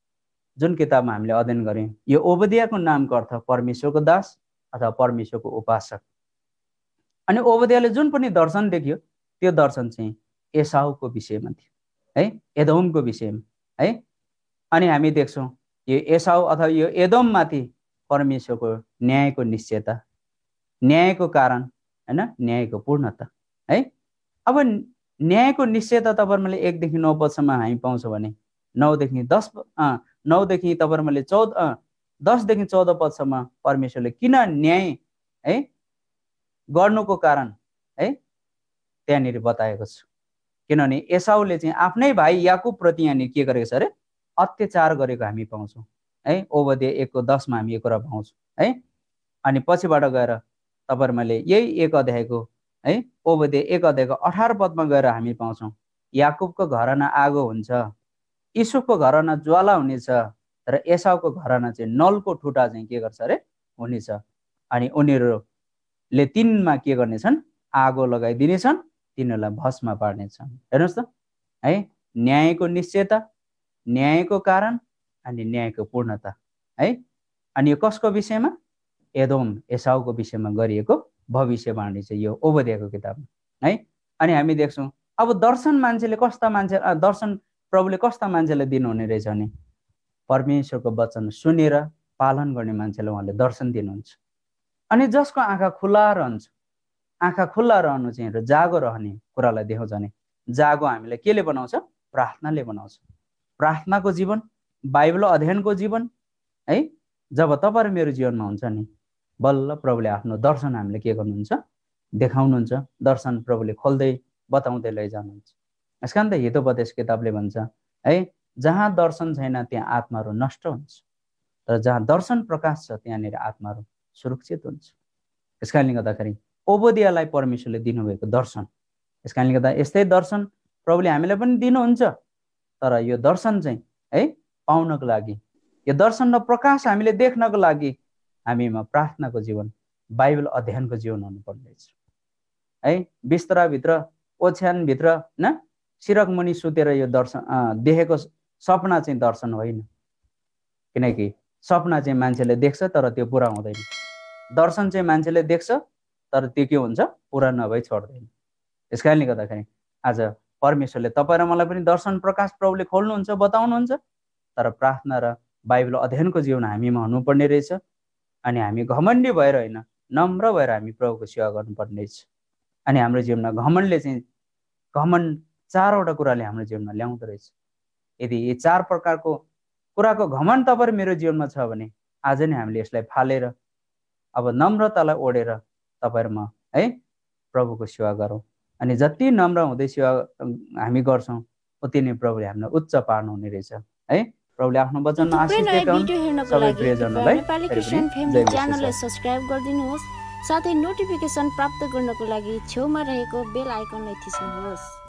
जुन किताबमा हामीले अध्ययन गऱ्यौँ यो ओबोदियाको नामको अर्थ परमेश्वरको दास अथवा परमेश्वरको उपासक अनि ओबोदियाले जुन पनि दर्शन देख्यो त्यो दर्शन चाहिँ एसाउको विषयमा थियो है एदोमको विषयमा है अनि हामी देख्छौँ यो एसाउ अथवा यो एदोममाथि परमेश्वरको न्यायको निश्चयता न्यायको कारण होइन न्यायको पूर्णता है अब न्यायको निश्चयता तपाईँ मैले एकदेखि नौ पदसम्म हामी पाउँछौँ भने नौदेखि दस नौदेखि तपाईँ मैले चौध दसदेखि चौध पदसम्म परमेश्वरले किन न्याय है गर्नुको कारण है त्यहाँनिर बताएको छु किनभने यसाउले चाहिँ आफ्नै भाइ याकुबप्रति यहाँनिर के गरेको छ अरे अत्याचार गरेको हामी पाउँछौँ है ओबदे एकको दसमा हामी यो कुरा पाउँछौँ है अनि पछिबाट गएर तपाईँहरू मैले यही एक अध्यायको है ओबदे एक अध्यायको अठार पदमा गएर हामी पाउँछौँ याकुबको घरना आगो हुन्छ इसुको घरना ज्वाला हुनेछ र एसाउको घरना चाहिँ नलको ठुटा चाहिँ के गर्छ अरे हुनेछ अनि उनीहरूले तिनमा के गर्नेछन् आगो लगाइदिनेछन् तिनीहरूलाई भस्मा पार्नेछन् हेर्नुहोस् त है न्यायको निश्चयता न्यायको कारण अनि न्यायको पूर्णता है अनि यो कसको विषयमा एदोम एसाउको विषयमा गरिएको भविष्यवाणी चाहिँ यो ओबदियाको किताबमा है अनि हामी देख्छौँ अब दर्शन मान्छेले कस्ता मान्छे दर्शन प्रभुले कस्ता मान्छेलाई दिनुहुने रहेछ भने परमेश्वरको वचन सुनेर पालन गर्ने मान्छेलाई उहाँले दर्शन दिनुहुन्छ अनि जसको आँखा खुल्ला रहन्छ आँखा खुल्ला रहनु चाहिँ र जागो रहने कुरालाई देखाउँछ भने जागो हामीलाई केले बनाउँछ प्रार्थनाले बनाउँछ प्रार्थनाको जीवन बाइबल अध्ययनको जीवन है जब तपाईँहरू मेरो जीवनमा हुन्छ नि बल्ल प्रभुले आफ्नो दर्शन हामीले के गर्नुहुन्छ देखाउनुहुन्छ दर्शन प्रभुले खोल्दै बताउँदै लैजानुहुन्छ यस कारण त हितोपदेश किताबले भन्छ है जहाँ दर्शन छैन त्यहाँ आत्माहरू नष्ट हुन्छ तर जहाँ दर्शन प्रकाश छ त्यहाँनिर आत्माहरू सुरक्षित हुन्छ यस कारणले गर्दाखेरि ओबोदियालाई परमेश्वरले दिनुभएको दर्शन यस कारणले गर्दा यस्तै दर्शन प्रभुले हामीलाई पनि दिनुहुन्छ तर यो दर्शन चाहिँ है पाउनको लागि यो दर्शन र प्रकाश हामीले देख्नको लागि हामीमा प्रार्थनाको जीवन बाइबल अध्ययनको जीवन हुनुपर्नेछ है बिस्तराभित्र ओछ्यानभित्र होइन सिरकमुनि सुतेर यो दर्शन देखेको सपना चाहिँ दर्शन होइन किनकि सपना चाहिँ मान्छेले देख्छ तर त्यो पुरा हुँदैन दर्शन चाहिँ मान्छेले देख्छ तर त्यो के हुन्छ पुरा नभई छोड्दैन त्यस कारणले गर्दाखेरि आज परमेश्वरले तपाईँ र मलाई पनि दर्शन प्रकाश प्रभुले खोल्नुहुन्छ बताउनुहुन्छ तर प्रार्थना र बाइबल अध्ययनको जीवन हामीमा हुनुपर्ने रहेछ अनि हामी घमण्डी भएर होइन नम्र भएर हामी प्रभुको सेवा गर्नुपर्ने रहेछ अनि हाम्रो जीवनमा घमण्डले चाहिँ घमण्ड चारवटा कुराले हाम्रो जीवनमा ल्याउँदो रहेछ यदि यी चार प्रकारको कुराको घमण्ड तपाईँ मेरो जीवनमा छ भने आज नै हामीले यसलाई फालेर अब नम्रतालाई ओढेर तपाईँहरूमा है प्रभुको सेवा गरौँ अनि जति नम्र हुँदै सेवा हामी गर्छौँ उति नै प्रभुले हामीलाई उच्च पार्नुहुने रहेछ है प्रभुले आफ्नो वचनमा आशिष देखाउन् सबै प्रियजनहरूलाई च्यानललाई सब्सक्राइब गरिदिनुहोस् साथै नोटिफिकेसन प्राप्त गर्नको लागि छेउमा रहेको बेल आइकनलाई थिच्नुहोस्